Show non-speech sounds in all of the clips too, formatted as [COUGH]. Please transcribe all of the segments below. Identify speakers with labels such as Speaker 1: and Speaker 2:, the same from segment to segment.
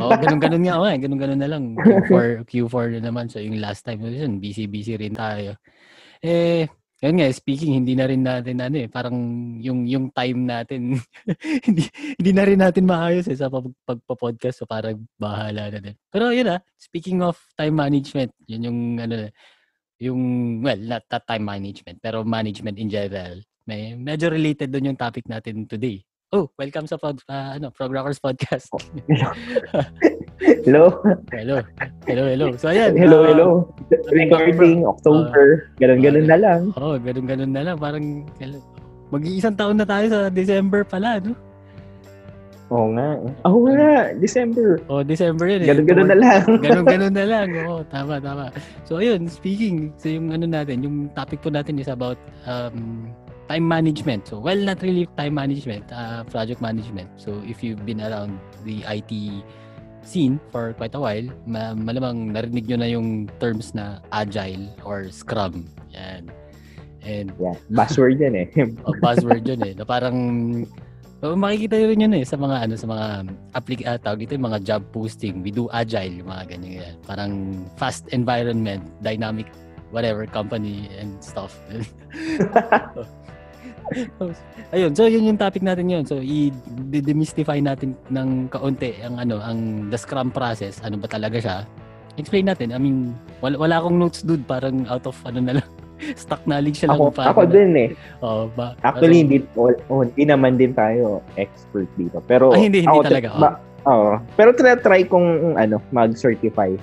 Speaker 1: oh, ganun-ganun nga oh, eh. Ganun-ganun na lang. Q4, Q4 na naman. So yung last time, yun, busy-busy rin tayo. Eh, yun nga, speaking, hindi na rin natin ano eh, parang yung yung time natin, [LAUGHS] hindi, hindi na rin natin maayos eh, sa pagpa-podcast, so parang bahala na din. Pero yun ah, speaking of time management, yun yung ano yung, well, not, not time management, pero management in general, may, medyo related doon yung topic natin today. Oh, welcome sa pod, uh, ano, Frog Rockers Podcast. Oh, hello. hello. Hello, hello. So, ayan. Hello, um, uh, hello. Recording, October. Uh, Ganun-ganun uh, na lang. Oo, oh, ganun-ganun na lang. Parang, hello. mag-iisang taon na tayo sa December pala, no?
Speaker 2: Oo nga. Oo oh, nga, December.
Speaker 1: Oh, December yun. Eh. Ganun-ganun na lang. [LAUGHS] Ganun-ganun na lang. Oo, tama, tama. So, ayun, speaking, so yung ano natin, yung topic po natin is about um, time management. So, well, not really time management, uh, project management. So, if you've been around the IT scene for quite a while, ma- malamang narinig nyo na yung terms na agile or scrum. Yan. And, yeah, buzzword
Speaker 2: yan eh. [LAUGHS] oh, buzzword
Speaker 1: yan eh. Na parang Oh, makikita rin yun eh sa mga ano sa mga applic uh, tawag dito yung mga job posting. We do agile, mga ganyan. ganyan. Parang fast environment, dynamic whatever company and stuff. [LAUGHS] [LAUGHS] Ayun, so yun yung topic natin yun. So i-demystify natin ng kaunti ang ano, ang the Scrum process. Ano ba talaga siya? Explain natin. I mean, wala, wala akong notes dude, parang out of ano na lang. [LAUGHS] Stock knowledge siya ako, lang. Parang, ako din eh. Oh, ba, Actually,
Speaker 2: parang, hindi, oh, hindi naman din tayo expert dito. Pero, ah, hindi, hindi talaga. Oh. Ba, oh. Pero tinatry kong ano, mag-certify.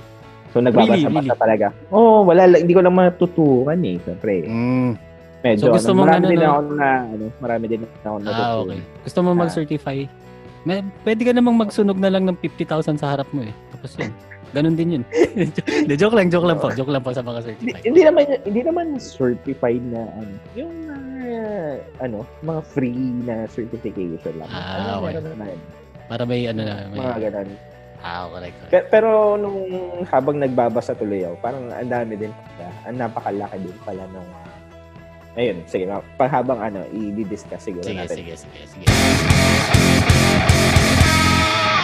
Speaker 2: So, nagbabasa-basa really, really? talaga. Oo, oh, wala, hindi ko lang matutukan eh, Siyempre. Mm. Medyo, so, gusto ano, marami ano, din ako na, ano, marami din
Speaker 1: ako na. Ah, okay. Gusto mo ah. mag-certify? May, pwede ka namang magsunog na lang ng 50,000 sa harap mo eh. Tapos yun. Ganun din yun. [LAUGHS] De, joke lang, joke lang po. Joke lang po sa mga certified.
Speaker 2: Hindi, naman hindi naman certified na ano, yung uh,
Speaker 1: ano, mga free
Speaker 2: na certification lang. Ah, ano, okay. Para may ano na may mga ganun. Ah, correct. correct. Pero, pero nung habang nagbabasa tuloy ako, parang ang dami din Ang napakalaki din pala ng uh, Ayun, sige. Pahabang ano, i-discuss siguro sige, natin. Sige, sige, sige.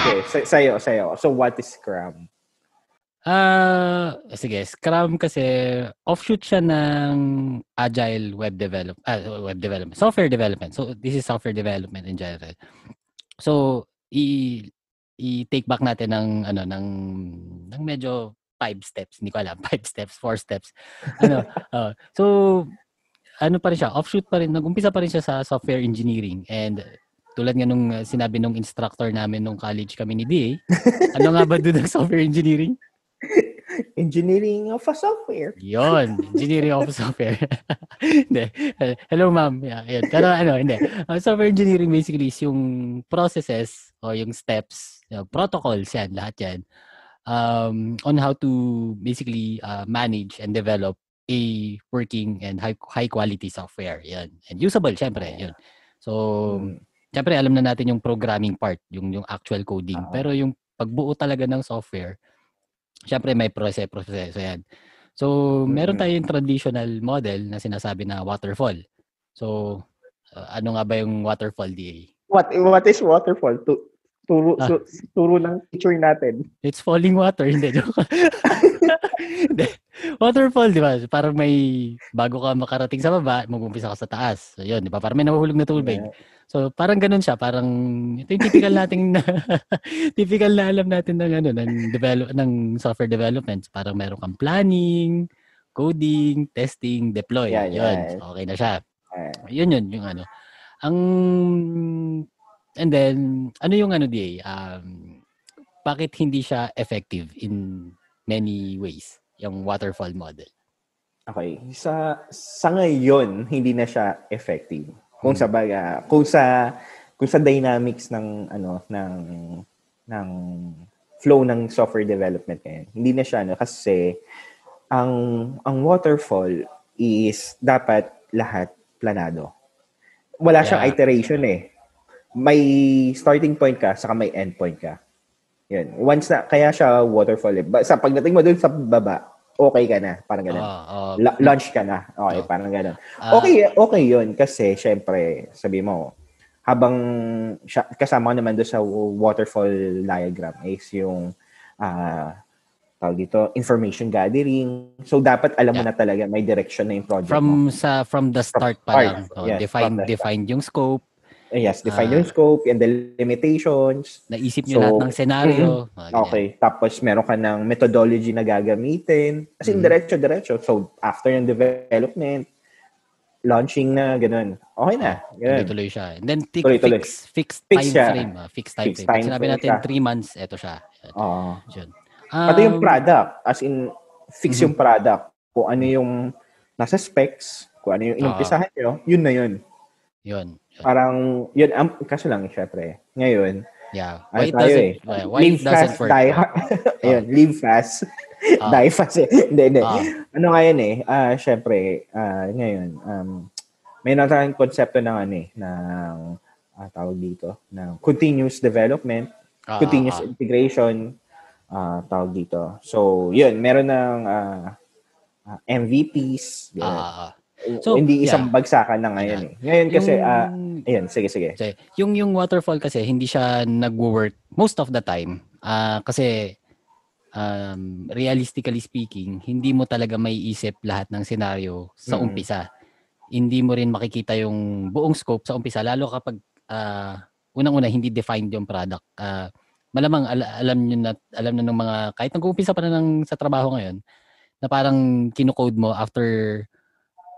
Speaker 2: Okay, sa- sayo, sayo. So, what is Scrum?
Speaker 1: Ah, uh, sige, Scrum kasi offshoot siya ng agile web develop uh, web development, software development. So this is software development in general. So i i-take back natin ng ano ng ng medyo five steps, hindi ko alam, [LAUGHS] five steps, four steps. Ano, uh, [LAUGHS] so ano pa rin siya, offshoot pa rin, nagumpisa pa rin siya sa software engineering. And tulad nga nung uh, sinabi nung instructor namin nung college kami ni DA, [LAUGHS] ano nga ba doon ang software engineering?
Speaker 2: engineering of a software.
Speaker 1: Yon, engineering of a software. [LAUGHS] hindi. Hello, ma'am. Yeah, yun. Pero ano, hindi. Uh, software engineering basically is yung processes or yung steps, yung protocols yan, lahat yan. Um, on how to basically uh, manage and develop a working and high, high quality software. Yan. And usable, syempre. Yun. So, hmm. syempre, alam na natin yung programming part, yung, yung actual coding. Uh-huh. Pero yung pagbuo talaga ng software, syempre may process proseso yan. So, meron mm. tayong traditional model na sinasabi na waterfall. So, uh, ano nga ba yung waterfall DA?
Speaker 2: What what is waterfall? to turo ah. su, turo ng picture
Speaker 1: natin. It's falling water, [LAUGHS] hindi joke. [LAUGHS] Waterfall, di ba? Para may, bago ka makarating sa baba, mag-umpisa ka sa taas. So, yun, di ba? Parang may nahuhulog na tubig. Yeah. So, parang ganun siya. Parang, ito yung typical [LAUGHS] nating, na, [LAUGHS] typical na alam natin ng, ano, ng, develop, ng software development. Parang meron kang planning, coding, testing, deploy. Yeah, yun. Yeah. So, okay na siya. Yeah. Yun, yun, yung ano. Ang, and then, ano yung ano, DA? Um, bakit hindi siya effective in many ways yung waterfall model?
Speaker 2: Okay, sa sa ngayon hindi na siya effective. Kung hmm. sa baga, ah, kung sa kung sa dynamics ng ano ng ng flow ng software development ngayon. Hindi na siya ano kasi ang ang waterfall is dapat lahat planado. Wala yeah. siyang iteration eh. May starting point ka saka may end point ka. Yun. Once na, kaya siya waterfall. Eh. Sa pagdating mo doon sa baba, okay ka na. Parang ganun. Uh, uh, La- launch ka na. Okay, uh, parang ganun. Okay, okay yun. Kasi, syempre, sabi mo, habang siya, kasama naman doon sa waterfall diagram is yung uh, tawag dito, information gathering. So, dapat alam yeah. mo na talaga may direction na yung project from,
Speaker 1: mo. Sa, from the start oh, from, pa lang. No? Yes, define, define
Speaker 2: yung scope, eh, yes, define ah. yung scope and the limitations. Naisip nyo so, lahat ng scenario. Mm-hmm. okay. Tapos meron ka ng methodology na gagamitin. As in, mm-hmm. diretso-diretso. So, after yung development, launching na, ganun. Okay na. Ah, ganun. Tuloy-tuloy siya. And then, tick, tuloy, tuloy. Fix, fixed time fix frame. Uh, ah, fixed time fixed frame. Time Sinabi natin, three
Speaker 1: months, eto siya.
Speaker 2: Oo. Yun. Um, Pati yung um, product. As in, fix mm-hmm. yung product. Kung ano yung nasa specs, kung ano yung inumpisahan uh nyo, yun na yun. Yun. Parang, yun, um, kaso lang, syempre, ngayon,
Speaker 1: Yeah. Ano why doesn't eh? Why, why live fast, work? die hard.
Speaker 2: [LAUGHS] Ayun, oh. live fast. Oh. [LAUGHS] die fast eh. Hindi, hindi. Oh. Ano nga yun eh? Uh, Siyempre, uh, ngayon, um, may natang konsepto ng ano eh, ng uh, tawag dito, ng continuous development, oh, continuous oh. integration, uh, tawag dito. So, yun, meron ng uh, MVPs. Yun. Oh. So, hindi isang yeah. bagsakan na ngayon yeah. eh. Ngayon kasi yung, uh, ayan,
Speaker 1: sige sige. Okay. Yung yung waterfall kasi hindi siya nagwo-work most of the time. Uh, kasi um, realistically speaking, hindi mo talaga maiisip lahat ng senaryo sa mm. umpisa. Hindi mo rin makikita yung buong scope sa umpisa lalo kapag uh, unang-una hindi defined yung product. Uh, malamang al- alam niyo na alam na ng mga kahit nag-uumpisa pa na ng sa trabaho ngayon na parang kinocode mo after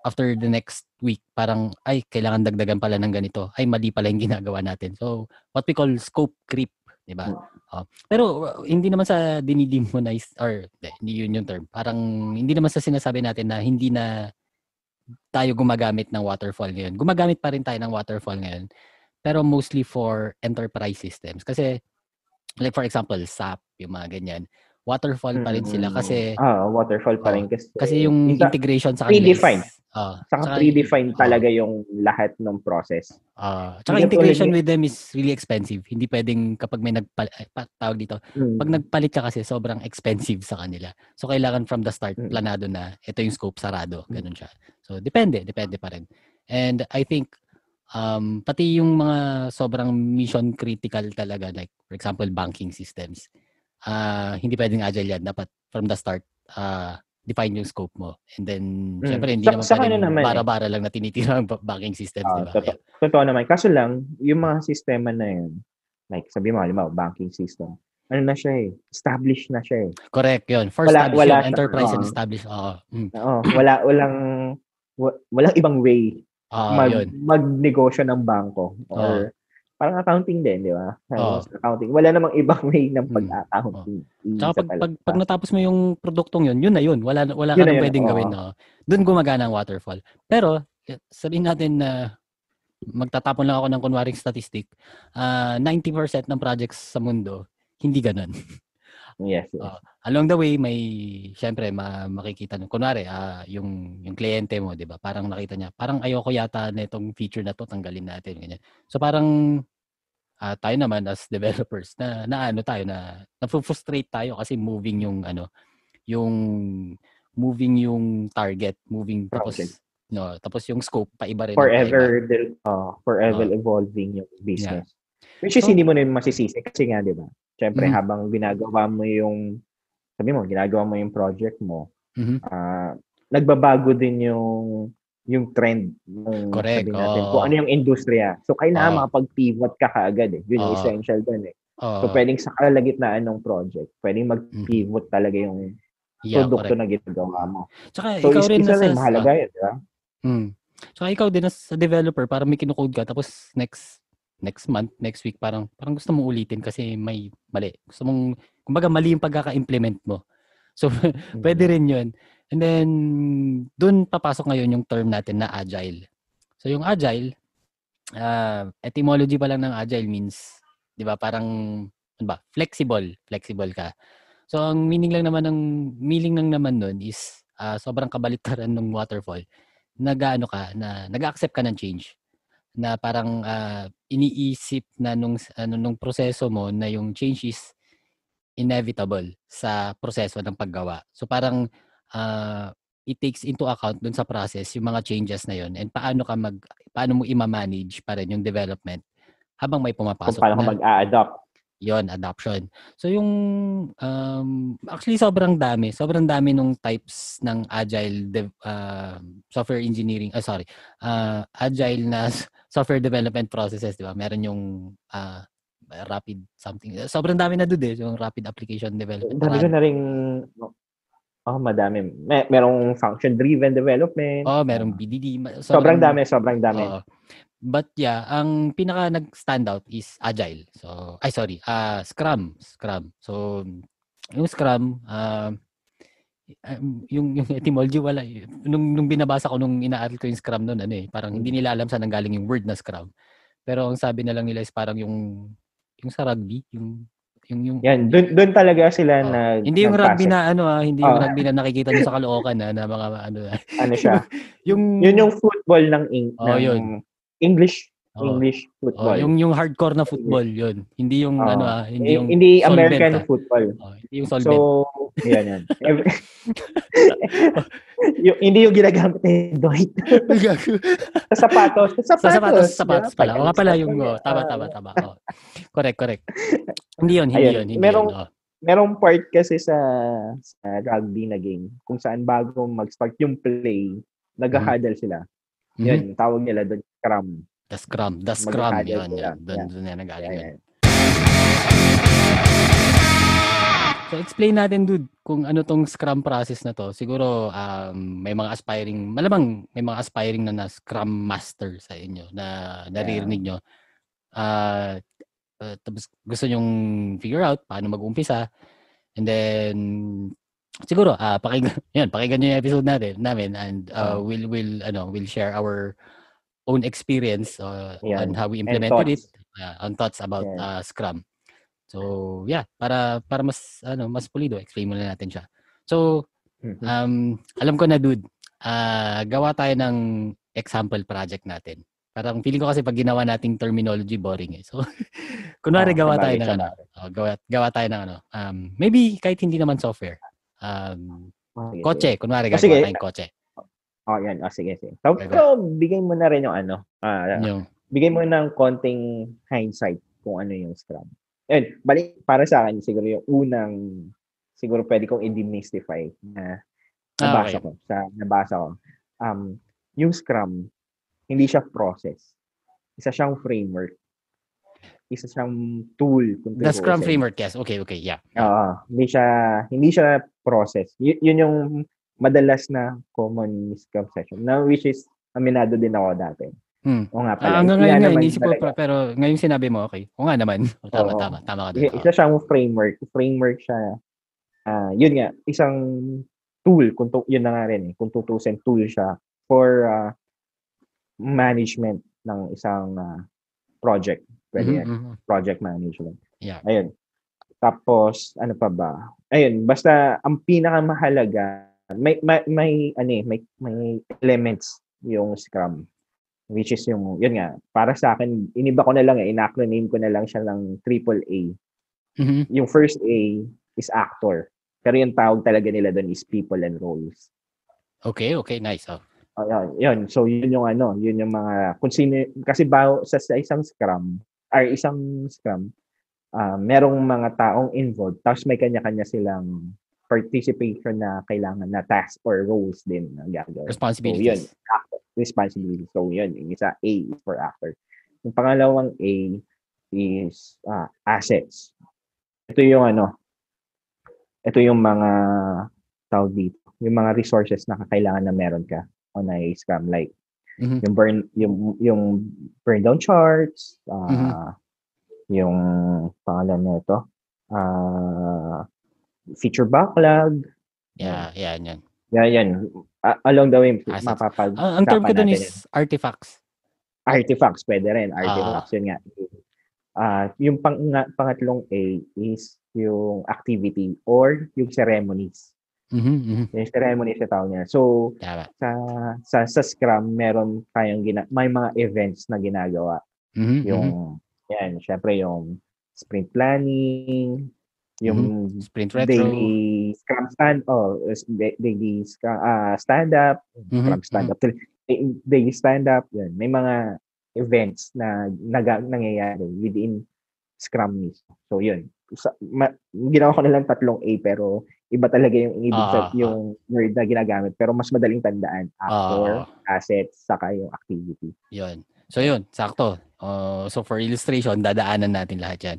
Speaker 1: after the next week, parang, ay, kailangan dagdagan pala ng ganito. Ay, mali pala yung ginagawa natin. So, what we call scope creep, di ba? Hmm. Uh, pero, hindi naman sa dinidemonize, or hindi yun yung term. Parang, hindi naman sa sinasabi natin na hindi na tayo gumagamit ng waterfall ngayon. Gumagamit pa rin tayo ng waterfall ngayon. Pero mostly for enterprise systems. Kasi, like for example, SAP, yung mga ganyan waterfall pa rin sila kasi mm-hmm. ah
Speaker 2: uh, waterfall pa rin kasi kasi yung isa, integration
Speaker 1: sa kanila predefined uh, saka, saka predefined
Speaker 2: uh, talaga yung lahat ng process ah
Speaker 1: uh, saka integration with them is really expensive hindi pwedeng kapag may nagpal eh, tawag dito mm. pag nagpalit ka kasi sobrang expensive sa kanila so kailangan from the start mm. planado na ito yung scope sarado ganun siya so depende depende pa rin and i think um pati yung mga sobrang mission critical talaga like for example banking systems uh, hindi pwedeng agile yan. Dapat from the start, uh, define yung scope mo. And then, mm. syempre, hindi sa, naman sa pwedeng naman, eh. bara-bara eh. lang na tinitira ang banking system. Uh, diba? Totoo, yeah.
Speaker 2: totoo naman. Kaso lang, yung mga sistema na yun, like sabi mo, halimbawa, banking system, ano na siya eh, established na siya eh. Correct, yun. First wala, wala, yun, enterprise and
Speaker 1: established. Oo. Hmm. Oo, wala,
Speaker 2: walang, walang ibang way uh, mag, yun. magnegosyo ng banko or uh, parang accounting din, di ba? Oh. Accounting. Wala namang ibang way ng hmm. pag-accounting.
Speaker 1: Hmm. Tsaka pag, pag, pag, natapos mo yung produktong yun, yun na yun. Wala, wala yun ka na pwedeng oh. gawin. No? Doon gumagana ang waterfall. Pero, eh, sabihin natin na magtatapon lang ako ng kunwaring statistic, uh, ah, 90% ng projects sa mundo, hindi ganun. [LAUGHS] Yes. Uh, along the way may syempre ma- makikita nung kunwari uh, yung yung kliyente mo, 'di ba? Parang nakita niya, parang ayoko yata nitong feature na to, tanggalin natin ganyan. So parang uh, tayo naman as developers na naano tayo na na-frustrate tayo kasi moving yung ano yung moving yung target, moving Project. no, tapos yung scope paiba rin. Forever, paiba. Uh, forever uh,
Speaker 2: evolving yung business. Yeah. Which is so, hindi mo na masisisi kasi nga, di ba? Siyempre, mm-hmm. habang ginagawa mo yung, sabi mo, ginagawa mo yung project mo, mm-hmm. uh, nagbabago din yung yung trend ng Correct. sabi natin oh. kung ano yung industriya. So kailangan oh. makapag-pivot ka kaagad eh. Yun yung essential dun eh. Oh. So pwedeng sa kalagitnaan ng project, pwedeng mm-hmm. mag-pivot mm-hmm. talaga yung produkto correct. na ginagawa mo. Tsaka, so ikaw rin isa rin mahalaga uh, yun, di ba?
Speaker 1: Mm. So, ikaw din as a developer, para may kinukode ka, tapos next next month, next week, parang, parang gusto mong ulitin kasi may mali. Gusto mong, kumbaga mali yung pagkaka-implement mo. So, [LAUGHS] mm-hmm. pwede rin yun. And then, dun papasok ngayon yung term natin na agile. So, yung agile, uh, etymology pa lang ng agile means, di ba, parang, ano ba, flexible. Flexible ka. So, ang meaning lang naman ng, meaning lang naman nun is, uh, sobrang kabaliktaran ng waterfall. Nag, ano ka, na, nag-accept ka ng change na parang uh, iniisip na nung ano nung proseso mo na yung change is inevitable sa proseso ng paggawa. So parang uh, it takes into account dun sa process yung mga changes na yon and paano ka mag paano mo i-manage pa rin yung development habang may pumapasok kung paano na. mag-a-adopt yon adoption. So yung um, actually sobrang dami, sobrang dami nung types ng agile dev, uh, software engineering, uh, sorry, uh, agile na [LAUGHS] software development processes, di ba? Meron yung uh, rapid something. Sobrang dami na doon eh, yung rapid application development. Dami na rin Oh, madami. May, merong function-driven
Speaker 2: development. Oh, merong BDD. Sobrang, sobrang dami, sobrang dami. Oh.
Speaker 1: But yeah, ang pinaka nag-stand out is agile. So, ay sorry, uh, Scrum, Scrum. So, yung Scrum, uh, yung, yung etymology wala nung nung binabasa ko nung inaaral ko yung Scrum noon ano eh, parang hindi mm. nila alam saan nanggaling yung word na Scrum. Pero ang sabi na lang nila is parang yung yung sa rugby, yung yung yung Yan, doon doon
Speaker 2: talaga sila oh. na Hindi yung rugby na ano
Speaker 1: ah, hindi oh. yung rugby na nakikita niyo sa Caloocan na, ah, na mga ano.
Speaker 2: ano siya? yung, [LAUGHS] yung yun yung football ng ink. Oh, ng, yun. English oh. English
Speaker 1: football. Oh, yung yung hardcore na football yun. Hindi yung oh. ano ah, eh, hindi yung hindi solvent, American ah. football. Oh, hindi yung solvent. So, yan yan. [LAUGHS] yung, hindi
Speaker 2: yung ginagamit ni Dwight. [LAUGHS] sa sapatos, sa sapatos. Sa sapatos, sa sapatos pala. O nga pala yung oh, taba, taba,
Speaker 1: tama. Oh. Correct, correct. [LAUGHS] Hindi yun, hindi Ayun. yun, hindi merong, yun. Oh.
Speaker 2: Merong part kasi sa, sa rugby na game kung saan bago mag-start yung play, nag-huddle sila. Mm-hmm. Yun, tawag nila doon, Scrum.
Speaker 1: The Scrum, the Scrum, yun, yun. Doon, doon yan nag-aling yeah, So explain natin dude kung ano tong Scrum process na to. Siguro um, may mga aspiring, malamang may mga aspiring na, na Scrum master sa inyo na naririnig nyo. Uh, uh, tapos gusto nyong figure out paano mag-umpisa. And then siguro ah uh, pakinggan [LAUGHS] yun pakinggan niyo yung episode natin namin and uh, ah. we'll will ano will share our own experience uh, yeah. on how we implemented it uh, on thoughts about yeah. uh, scrum so yeah para para mas ano mas pulido explain muna natin siya so hmm. um alam ko na dude uh, gawa tayo ng example project natin Parang feeling ko kasi pag ginawa nating terminology boring eh. So [LAUGHS] kunwari ah, gawa tayo ng ano. Oh, gawa, gawa tayo ng ano. Um, maybe kahit hindi naman software um, oh, sige, kotse. Sige. Kunwari, ah, gagawa oh, sige. tayong kotse.
Speaker 2: Oh, yan. Oh, sige, sige. So, diba? okay. bigay mo na rin yung ano. Uh, yung, bigay mo ng konting hindsight kung ano yung scrum. Ayun, balik para sa akin, siguro yung unang, siguro pwede kong i-demystify na nabasa okay. ko. Sa, nabasa ko. Um, yung scrum, hindi siya process. Isa siyang framework. Isa siyang tool. Kung The scrum framework,
Speaker 1: yes. Okay, okay, yeah. Oo.
Speaker 2: Uh, hindi siya, hindi siya process. Y- yun yung madalas na common misconception na which is aminado din ako dati.
Speaker 1: Hmm. O nga ah, pala. Ah, hanggang ngayon, nga, inisip ko, pa, pero ngayon sinabi mo, okay. O nga naman. O, [LAUGHS] tama, Oo. tama, tama ka doon. Isa
Speaker 2: siyang framework. Framework siya. Uh, yun nga, isang tool. Kung to, yun na nga rin eh. Kung tutusin, tool siya for uh, management ng isang uh, project. Pwede mm-hmm, mm-hmm. Project management. Yeah. Ayun. Tapos, ano pa ba? Ayun, basta ang pinakamahalaga, may, may, may, ano eh, may, may elements yung Scrum. Which is yung, yun nga, para sa akin, iniba ko na lang eh, inacronym ko na lang siya ng triple A. Mm-hmm. Yung first A is actor. Pero yung tawag talaga nila doon is people and roles.
Speaker 1: Okay, okay, nice. Oh.
Speaker 2: Uh, yun, so yun yung ano, yun yung mga, kung sino, kasi ba, sa, sa isang Scrum, or isang Scrum, uh, merong mga taong involved tapos may kanya-kanya silang participation na kailangan na task or roles din na gagawin. Responsibilities. So, yun. Actor. Responsibilities. So, yun. Yung isa, A is for actor. Yung pangalawang A is uh, assets. Ito yung ano, ito yung mga tawag dito, yung mga resources na kailangan na meron ka on a scam like mm-hmm. yung burn yung yung burn down charts, uh, mm-hmm yung pangalan nito. Uh, ah, feature backlog.
Speaker 1: Yeah, yeah, yan.
Speaker 2: Yeah, yan. A- along the way, Assets. Ah, mapapag uh, Ang term ko dun is artifacts. Artifacts, pwede rin. Artifacts, uh, yun nga. Uh, yung pang, nga, pangatlong A is yung activity or yung ceremonies. Mm-hmm, mm-hmm. Yung ceremonies sa tawag niya. So, sa, sa, sa Scrum, meron tayong, gina- may mga events na ginagawa.
Speaker 1: Mm-hmm, yung mm-hmm
Speaker 2: yan, syempre yung sprint planning,
Speaker 1: yung mm-hmm. sprint retro, daily
Speaker 2: scrum stand oh, daily scrum, uh, ah, stand up, mm-hmm. scrum stand up, mm daily stand up, yun May mga events na nag- nangyayari within scrum mismo. So yun. Sa, ma, ginawa ko na lang tatlong A pero iba talaga yung ibig uh, sa yung word na ginagamit pero mas madaling tandaan
Speaker 1: after uh, ah. asset, saka yung activity. Yun. So yun, sakto. Uh, so for illustration, dadaanan natin lahat yan.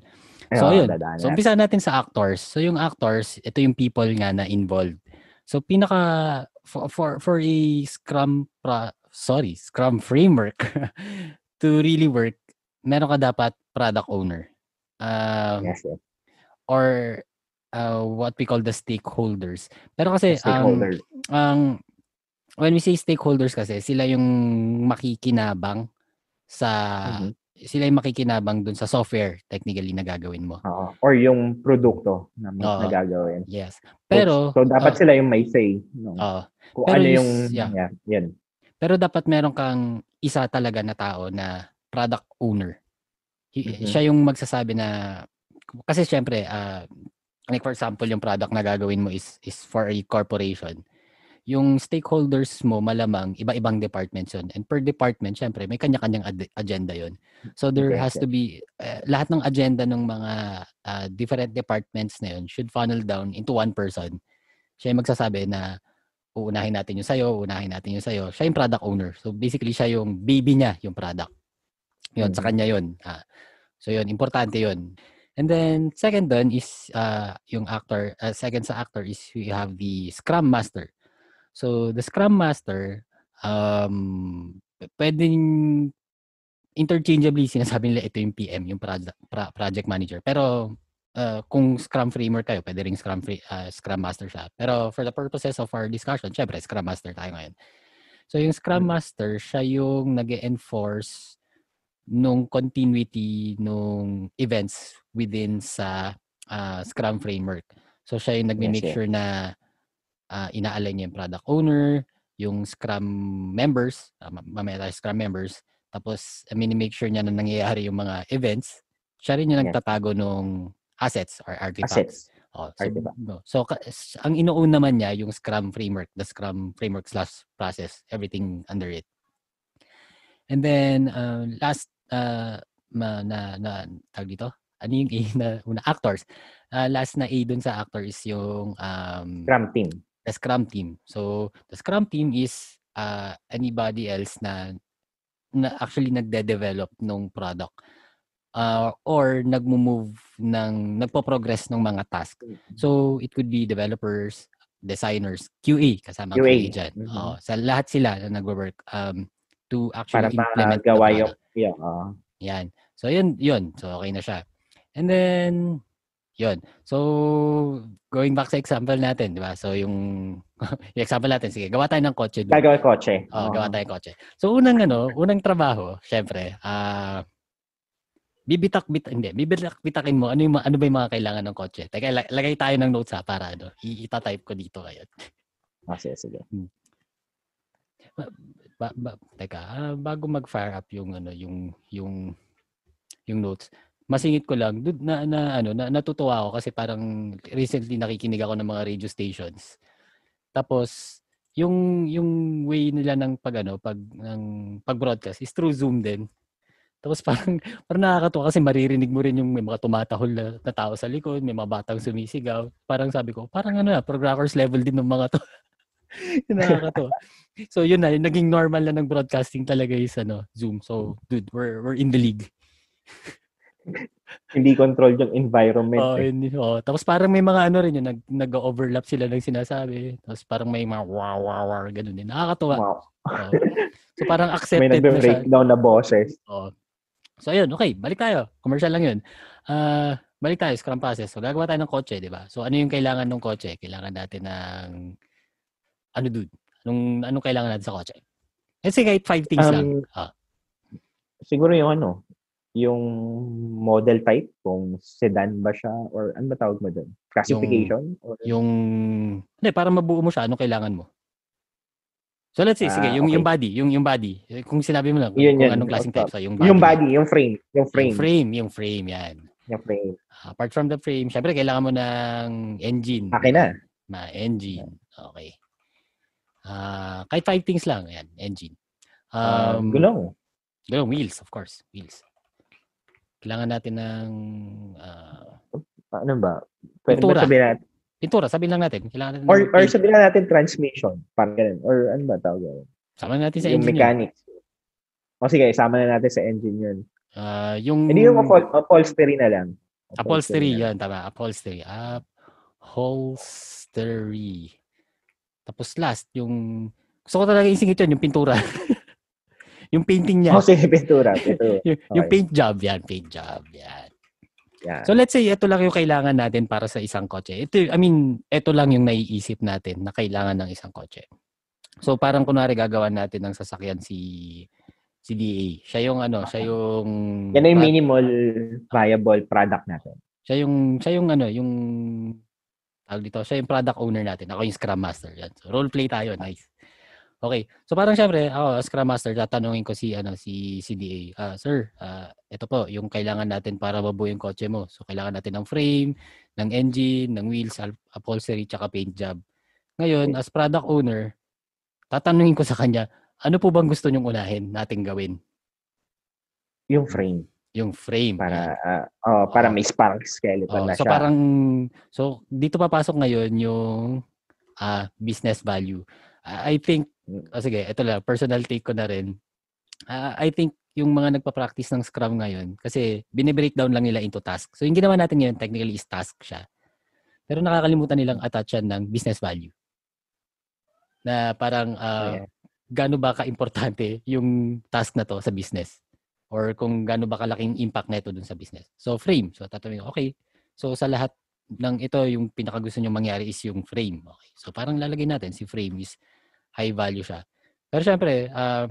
Speaker 2: So oh, yun, dadaanan. so umpisa
Speaker 1: natin sa actors. So yung actors, ito yung people nga na involved. So pinaka, for, for, for a Scrum, pra, sorry, Scrum framework [LAUGHS] to really work, meron ka dapat product owner. Uh, yes, sir. Or uh, what we call the stakeholders. Pero kasi, um, stakeholders. Um, um, when we say stakeholders kasi, sila yung makikinabang sa mm-hmm. sila yung makikinabang dun sa software technically na gagawin mo. Oo.
Speaker 2: Or yung produkto na, Oo. na
Speaker 1: Yes. Pero so, so dapat uh, sila
Speaker 2: yung may say no.
Speaker 1: Oo. Kung Pero ano yung yeah. Yeah, yan. Pero dapat meron kang isa talaga na tao na product owner. Mm-hmm. Siya yung magsasabi na kasi syempre uh, like for example yung product na gagawin mo is is for a corporation yung stakeholders mo malamang iba-ibang departments yun. And per department, syempre, may kanya-kanyang ad- agenda yun. So there has to be, uh, lahat ng agenda ng mga uh, different departments na yun should funnel down into one person. Siya yung magsasabi na uunahin natin yung sa'yo, uunahin natin yung sa'yo. Siya yung product owner. So basically, siya yung baby niya, yung product. Yun, hmm sa mm-hmm. kanya yun. Ah. So yun, importante yun. And then second dun is uh, yung actor, uh, second sa actor is we have the Scrum Master. So, the Scrum Master, um, pwedeng interchangeably sinasabi nila ito yung PM, yung project, project manager. Pero uh, kung Scrum framework kayo, pwede ring Scrum, free, uh, ah, Scrum Master siya. Pero for the purposes of our discussion, syempre Scrum Master tayo ngayon. So yung Scrum mm. Master, siya yung nag enforce nung continuity nung events within sa uh, Scrum framework. So siya yung nagme-make yes, sure na uh, ah, inaalay niya yung product owner, yung Scrum members, uh, mamaya tayo Scrum members, tapos I mean, make sure niya na nangyayari yung mga events, siya rin yung yeah. nagtatago ng assets or artifacts. Assets. Oh, so, so ang inuun naman niya yung Scrum framework, the Scrum framework slash process, everything under it. And then uh, last uh, na na tag dito, ano yung A [LAUGHS] na una actors. Uh, last na A dun sa actor is yung um, Scrum team the Scrum team. So, the Scrum team is uh, anybody else na, na actually nagde-develop ng product uh, or nagmo-move ng, nagpo-progress ng mga task. So, it could be developers, designers, QA, kasama QA, QA dyan. Mm-hmm. Uh, sa lahat sila na nagwo-work um, to actually Para implement. Para magawa yung, yung uh. Yan. So, yun, yun. So, okay na siya. And then, yun. So, going back sa example natin, di ba? So, yung, [LAUGHS] yung example natin, sige, gawa tayo ng kotse. Diba? Gagawa kotse. Oo, oh, uh-huh. gawa tayo kotse. So, unang ano, unang trabaho, syempre, ah, uh, bibitak bit hindi bibitak bitakin mo ano yung ano ba yung mga kailangan ng kotse teka lagay tayo ng notes ha para ano i-type ko dito kayo ah sige sige hmm. ba, ba, teka ah, bago mag fire up yung ano yung yung yung notes masingit ko lang dude, na, na ano na, natutuwa ako kasi parang recently nakikinig ako ng mga radio stations. Tapos yung yung way nila ng pag ano pag ng pag-broadcast is through Zoom din. Tapos parang, [LAUGHS] parang nakakatuwa kasi maririnig mo rin yung may mga tumatahol na, na tao sa likod, may mga batang mm. sumisigaw. Parang sabi ko, parang ano na, ah, programmers level din ng mga to. [LAUGHS] nakakatuwa. [LAUGHS] so yun na, naging normal na ng broadcasting talaga is ano, Zoom. So mm. dude, we're, we're in the league.
Speaker 2: [LAUGHS] hindi controlled yung environment. Oh, eh.
Speaker 1: oh. Tapos parang may mga ano rin yung nag, nag-overlap sila ng sinasabi. Tapos parang may mga wow, wow, wow, ganun din. Nakakatuwa. Wow. Oh. So parang [LAUGHS] accepted na siya. May breakdown
Speaker 2: na boses.
Speaker 1: Oh. So ayun, okay. Balik tayo. Commercial lang yun. Uh, balik tayo, scrum process. So gagawa tayo ng kotse, di ba? So ano yung kailangan ng kotse? Kailangan natin ng... Ano dude? Anong, anong kailangan natin sa kotse? Let's say kahit five things um, lang. Ah. Siguro yung ano,
Speaker 2: yung model type, kung sedan ba siya, or ano ba tawag mo doon? Classification? Yung, or... yung hindi,
Speaker 1: para mabuo mo siya, ano kailangan mo? So let's see, ah, sige, yung, okay. yung body, yung, yung body. Eh, kung sinabi mo lang, yun, kung yun, anong klaseng type sa yung body. Yung body, yung frame. Yung frame. Yung frame, yung frame, yan. Yung frame. Ah, apart from the frame, syempre kailangan mo ng engine. Akin na. Ma, engine. Okay. Uh, kahit five things lang, yan, engine. Ah, um, uh, gulong. Gulong, wheels, of course. Wheels. Kailangan natin ng uh, ano ba? Pwede pintura. sabihin natin? Pintura, sabihin lang natin. Kailangan natin or, ng, or
Speaker 2: sabihin lang natin transmission. Parang ganun. Or ano ba tawag yun?
Speaker 1: Sama natin sa yung engine. Yung
Speaker 2: mechanics. O sige, sama na natin sa engine yun. Uh, ah, yung... Hindi yung uphol- upholstery na lang.
Speaker 1: Upholstery, upholstery yun. Tama, upholstery. Upholstery. Tapos last, yung... Gusto ko talaga isingit yun, yung pintura. [LAUGHS] Yung painting niya. Oh, pintura. pintura. [LAUGHS] yung, okay. yung paint job yan, paint job yan. Yeah. So let's say ito lang yung kailangan natin para sa isang kotse. Ito I mean, ito lang yung naiisip natin na kailangan ng isang kotse. So parang kunwari gagawa natin ng sasakyan si si DA. Siya yung ano, siya yung Yan yung minimal viable product natin. Siya yung siya yung ano, yung tawag dito, siya yung product owner natin. Ako yung Scrum Master. Yan. So, role play tayo. Nice. Okay. So parang syempre, ako as Scrum Master, tatanungin ko si ano si CDA, uh, ah, sir, uh, ito po yung kailangan natin para mabuo yung kotse mo. So kailangan natin ng frame, ng engine, ng wheels, upholstery, tsaka paint job. Ngayon, as product owner, tatanungin ko sa kanya, ano po bang gusto niyong unahin nating gawin? Yung frame. Yung frame. Para uh, oh, para uh, may spark skeleton oh, na so siya. So parang so dito papasok ngayon yung uh, business value. I think oh, sige, ito lang, personal take ko na rin. Uh, I think yung mga nagpa-practice ng Scrum ngayon, kasi bine binibreakdown lang nila into task. So yung ginawa natin ngayon, technically is task siya. Pero nakakalimutan nilang attachan ng business value. Na parang uh, yeah. gaano ba ka-importante yung task na to sa business? Or kung gaano ba kalaking impact nito dun sa business? So frame. So tatawin okay. So sa lahat ng ito, yung pinakagusto nyo mangyari is yung frame. Okay. So parang lalagay natin, si frame is high value siya. Pero syempre, uh,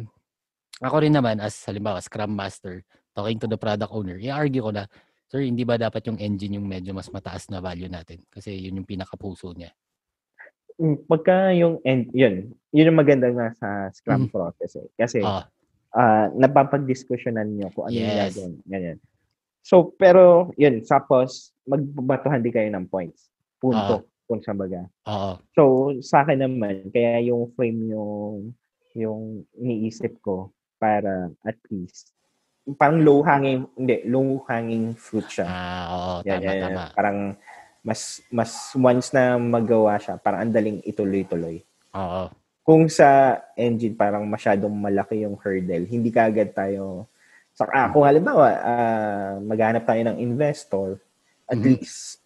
Speaker 1: ako rin naman as halimbawa Scrum Master, talking to the product owner, i-argue ko na, sir, hindi ba dapat yung engine yung medyo mas mataas na value natin? Kasi yun yung pinakapuso niya.
Speaker 2: Hmm, pagka yung, end, yun, yun yung maganda nga sa Scrum mm. process eh. Kasi, ah. uh, ah, napapag-discussionan nyo kung ano yes. yung gagawin. Ganyan. So, pero, yun, suppose, magbabatuhan din kayo ng points. Punto. Oh kung sa baga. Oo. So, sa akin naman, kaya yung frame yung yung iniisip ko para at least parang low hanging hindi low hanging fruit siya. Ah, oo, yan, tama yan, tama. Parang mas mas once na magawa siya, parang ang daling ituloy-tuloy. Oo. Kung sa engine parang masyadong malaki yung hurdle, hindi kagad tayo sa so, ah, kung halimbawa uh, ah, maghanap tayo ng investor, at mm-hmm. least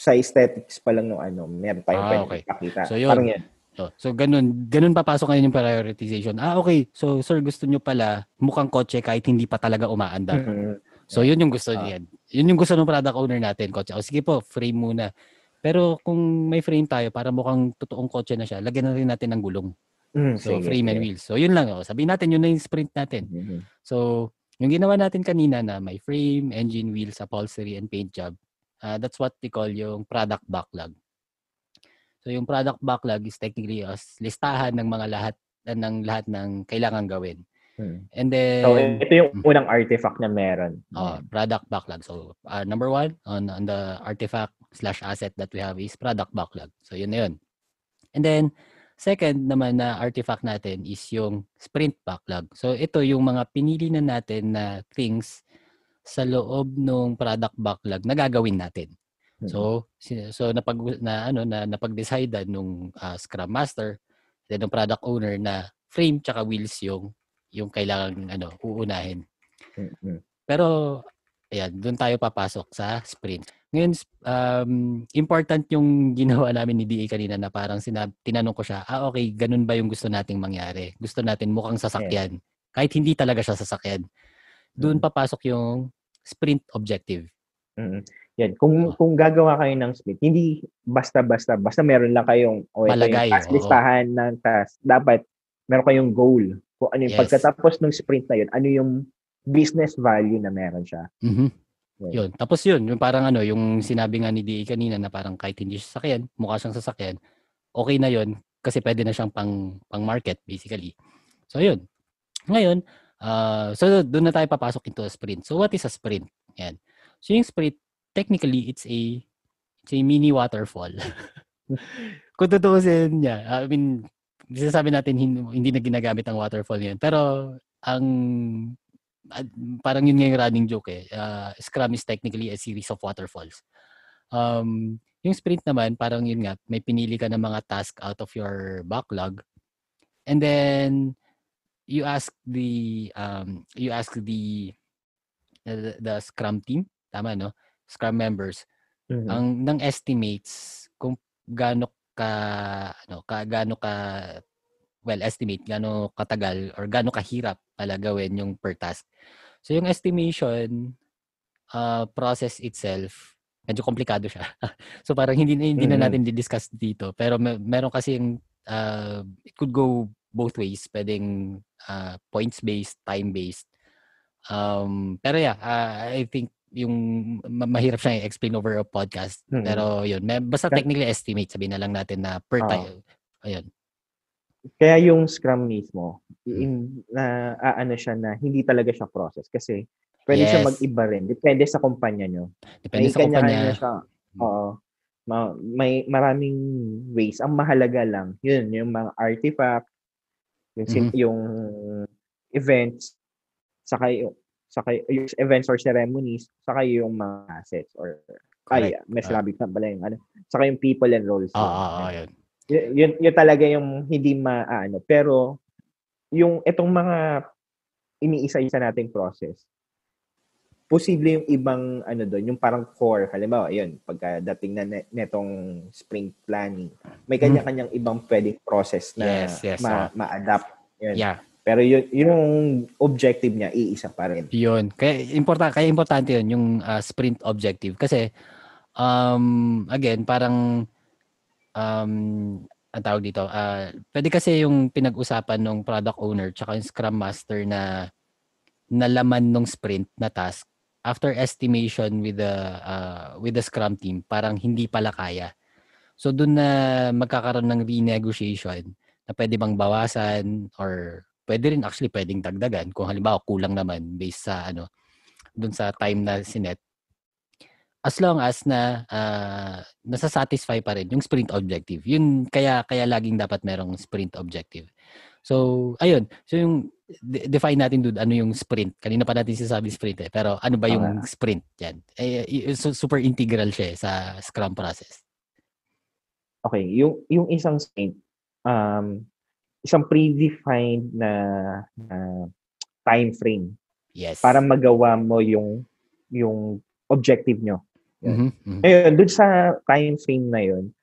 Speaker 2: sa aesthetics pa lang nung ano, meron tayong ah, okay. pakita. So, yun. Parang yan.
Speaker 1: So, oh, so ganun, ganun papasok ngayon yung prioritization. Ah, okay. So, sir, gusto nyo pala mukhang kotse kahit hindi pa talaga umaandar. Mm-hmm. So, yun yung gusto uh, niyan. Yun yung gusto ng product owner natin, kotse. O, oh, sige po, frame muna. Pero kung may frame tayo para mukhang totoong kotse na siya, lagyan na rin natin ng gulong. Mm, so, frame and wheels. So, yun lang. Oh. Sabihin natin, yun na yung sprint natin. Mm-hmm. So, yung ginawa natin kanina na may frame, engine, wheels, upholstery, and paint job, Uh, that's what we call yung product backlog. So yung product backlog is technically uh, listahan ng mga lahat uh, ng lahat ng kailangan gawin. Hmm. And then So ito yung hmm. unang artifact na meron. Oh, uh, product backlog. So uh, number one on on the artifact slash asset that we have is product backlog. So yun na yun. And then Second naman na artifact natin is yung sprint backlog. So ito yung mga pinili na natin na things sa loob ng product backlog na gagawin natin. So so napag na ano na napag-decide nung uh, Scrum Master then ng product owner na frame tsaka wheels yung yung kailangan ano uunahin. Pero ayan, doon tayo papasok sa sprint. Ngayon um, important yung [LAUGHS] ginawa namin ni DA kanina na parang sinab tinanong ko siya, ah okay, ganun ba yung gusto nating mangyari? Gusto natin mukhang sasakyan. Kahit hindi talaga siya sasakyan. Doon mm. papasok yung sprint objective. Mm-hmm. Yan. Kung oh. kung gagawa kayo ng sprint, hindi
Speaker 2: basta-basta, basta meron lang kayong o ito yung task listahan ng task. Dapat meron kayong goal. Kung ano yung yes. pagkatapos ng sprint na yun, ano yung business value na meron siya. Mm-hmm. Yes. Yun.
Speaker 1: Tapos yun, yung parang ano, yung sinabi nga ni DA e kanina na parang kahit hindi siya sasakyan, mukha siyang sasakyan, okay na yun kasi pwede na siyang pang, pang market basically. So yun. Ngayon, Uh, so, doon na tayo papasok into a sprint. So, what is a sprint? Yan. So, yung sprint, technically, it's a, it's a mini waterfall. [LAUGHS] Kung tutuusin niya, I mean, sinasabi natin hindi na ginagamit ang waterfall yan. Pero, ang ah, parang yun nga yung running joke eh. Uh, Scrum is technically a series of waterfalls. Um, yung sprint naman, parang yun nga, may pinili ka ng mga task out of your backlog. And then, you ask the um you ask the the, the scrum team tama no scrum members mm-hmm. ang ng estimates kung gaano ka ano ka gaano ka well estimate gaano katagal or gaano kahirap pala gawin yung per task so yung estimation uh, process itself medyo komplikado siya. [LAUGHS] so parang hindi hindi na mm-hmm. natin di-discuss dito pero mer- meron kasi yung uh, it could go both ways. Pwedeng uh, points-based, time-based. Um, pero yeah, uh, I think yung mahirap siya i-explain over a podcast. hmm Pero yun, may, basta technically estimate, sabi na lang natin na per uh, tayo. Ayun.
Speaker 2: Kaya yung Scrum mismo, mm. in, na uh, siya na hindi talaga siya process kasi pwede yes. siya mag-iba rin. Depende sa kumpanya nyo. Depende may sa kumpanya. Siya. Mm. Oo. Ma- may maraming ways. Ang mahalaga lang, yun, yung mga artifact, yung mm-hmm. yung events saka yung saka yung events or ceremonies saka yung mga assets or Correct. ay may ah. sinabi pa pala yung ano saka yung people and roles. Ah, ah, ah yun. Y- yun yun talaga yung hindi maano pero yung itong mga iniisa-isa nating process posible yung ibang ano doon, yung parang core. Halimbawa, ayun, pagkadating na netong spring planning, may hmm. kanya-kanyang ibang pwedeng process na yes, yes, ma- uh, ma-adapt. Yun. Yeah.
Speaker 1: Pero yun, yung objective niya, iisa pa rin. Yun. Kaya, important, kaya importante yun, yung uh, sprint objective. Kasi, um, again, parang, um, ang tawag dito, uh, pwede kasi yung pinag-usapan ng product owner tsaka yung Scrum Master na nalaman nung sprint na task after estimation with the uh, with the scrum team, parang hindi pala kaya. So doon na magkakaroon ng renegotiation na pwede bang bawasan or pwede rin actually pwedeng dagdagan kung halimbawa kulang naman based sa ano doon sa time na sinet as long as na uh, nasasatisfy pa rin yung sprint objective. Yun kaya kaya laging dapat merong sprint objective. So, ayun. So, yung de- define natin, dude, ano yung sprint. Kanina pa natin sinasabi sprint eh. Pero ano ba yung okay. sprint? Yan. Eh, so, super integral siya eh, sa Scrum process. Okay. Yung, yung isang sprint, um, isang predefined
Speaker 2: na, na time frame. Yes. Para magawa mo yung yung objective nyo. Mm-hmm. mm-hmm. Ngayon, doon sa time frame na yun,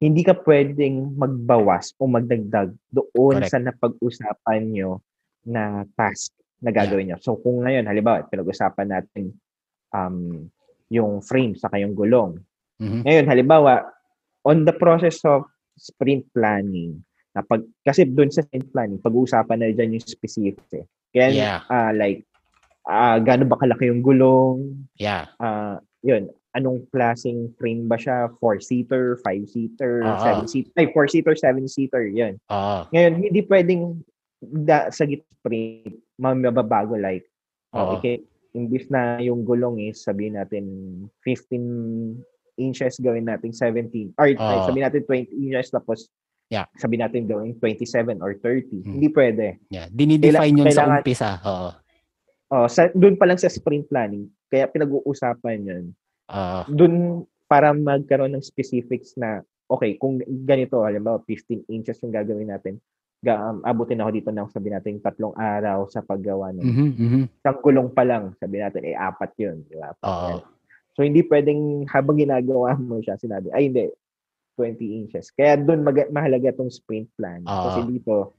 Speaker 2: hindi ka pwedeng magbawas o magdagdag doon Correct. sa napag-usapan nyo na task na gagawin yeah. nyo. So kung ngayon, halimbawa, pinag-usapan natin um, yung frame sa kayong gulong. Mm-hmm. Ngayon, halimbawa, on the process of sprint planning, na pag, kasi doon sa sprint planning, pag-uusapan na dyan yung specifics. Eh. Kaya, yeah. uh, like, uh, ah, gano'n ba kalaki yung gulong? Yeah. Uh, yun, anong klaseng train ba siya, four-seater, five-seater, uh-huh. seven-seater, ay, four-seater, seven-seater, yun. Uh-huh. Ngayon, hindi pwedeng da, sa gitprint, mababago like, uh-huh. okay, imbis na yung gulong is, sabihin natin, 15 inches, gawin natin 17, or uh-huh. sabihin natin 20 inches, tapos Yeah. Sabi natin gawin 27 or 30. Hmm. Hindi pwede.
Speaker 1: Yeah. Dinidefine yun sa umpisa.
Speaker 2: Oo. Oh, sa, doon pa lang sa sprint planning. Kaya pinag-uusapan yun. Uh, ah. Doon, para magkaroon ng specifics na, okay, kung ganito, alam ba, 15 inches yung gagawin natin, ga, um, abutin ako dito ng sabi natin tatlong araw sa paggawa ng mm-hmm, mm-hmm. isang gulong pa lang sabi natin eh apat yun di ba so hindi pwedeng habang ginagawa mo siya sinabi ay hindi 20 inches kaya doon mag- mahalaga tong sprint plan uh, kasi dito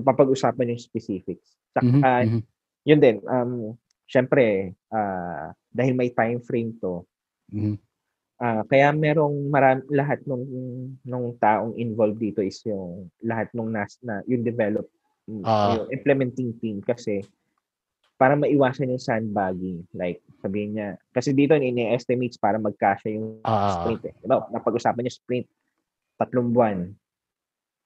Speaker 2: napapag-usapan yung specifics Saka, mm-hmm, mm-hmm. yun din um syempre uh, dahil may time frame to Mm-hmm. Uh, kaya merong marami, lahat nung nung taong involved dito is yung lahat nung nas na yung develop uh, yung implementing team kasi para maiwasan yung sandbagging like sabi niya kasi dito ini-estimates para magkasya yung uh, sprint eh. Diba? Napag-usapan yung sprint tatlong buwan.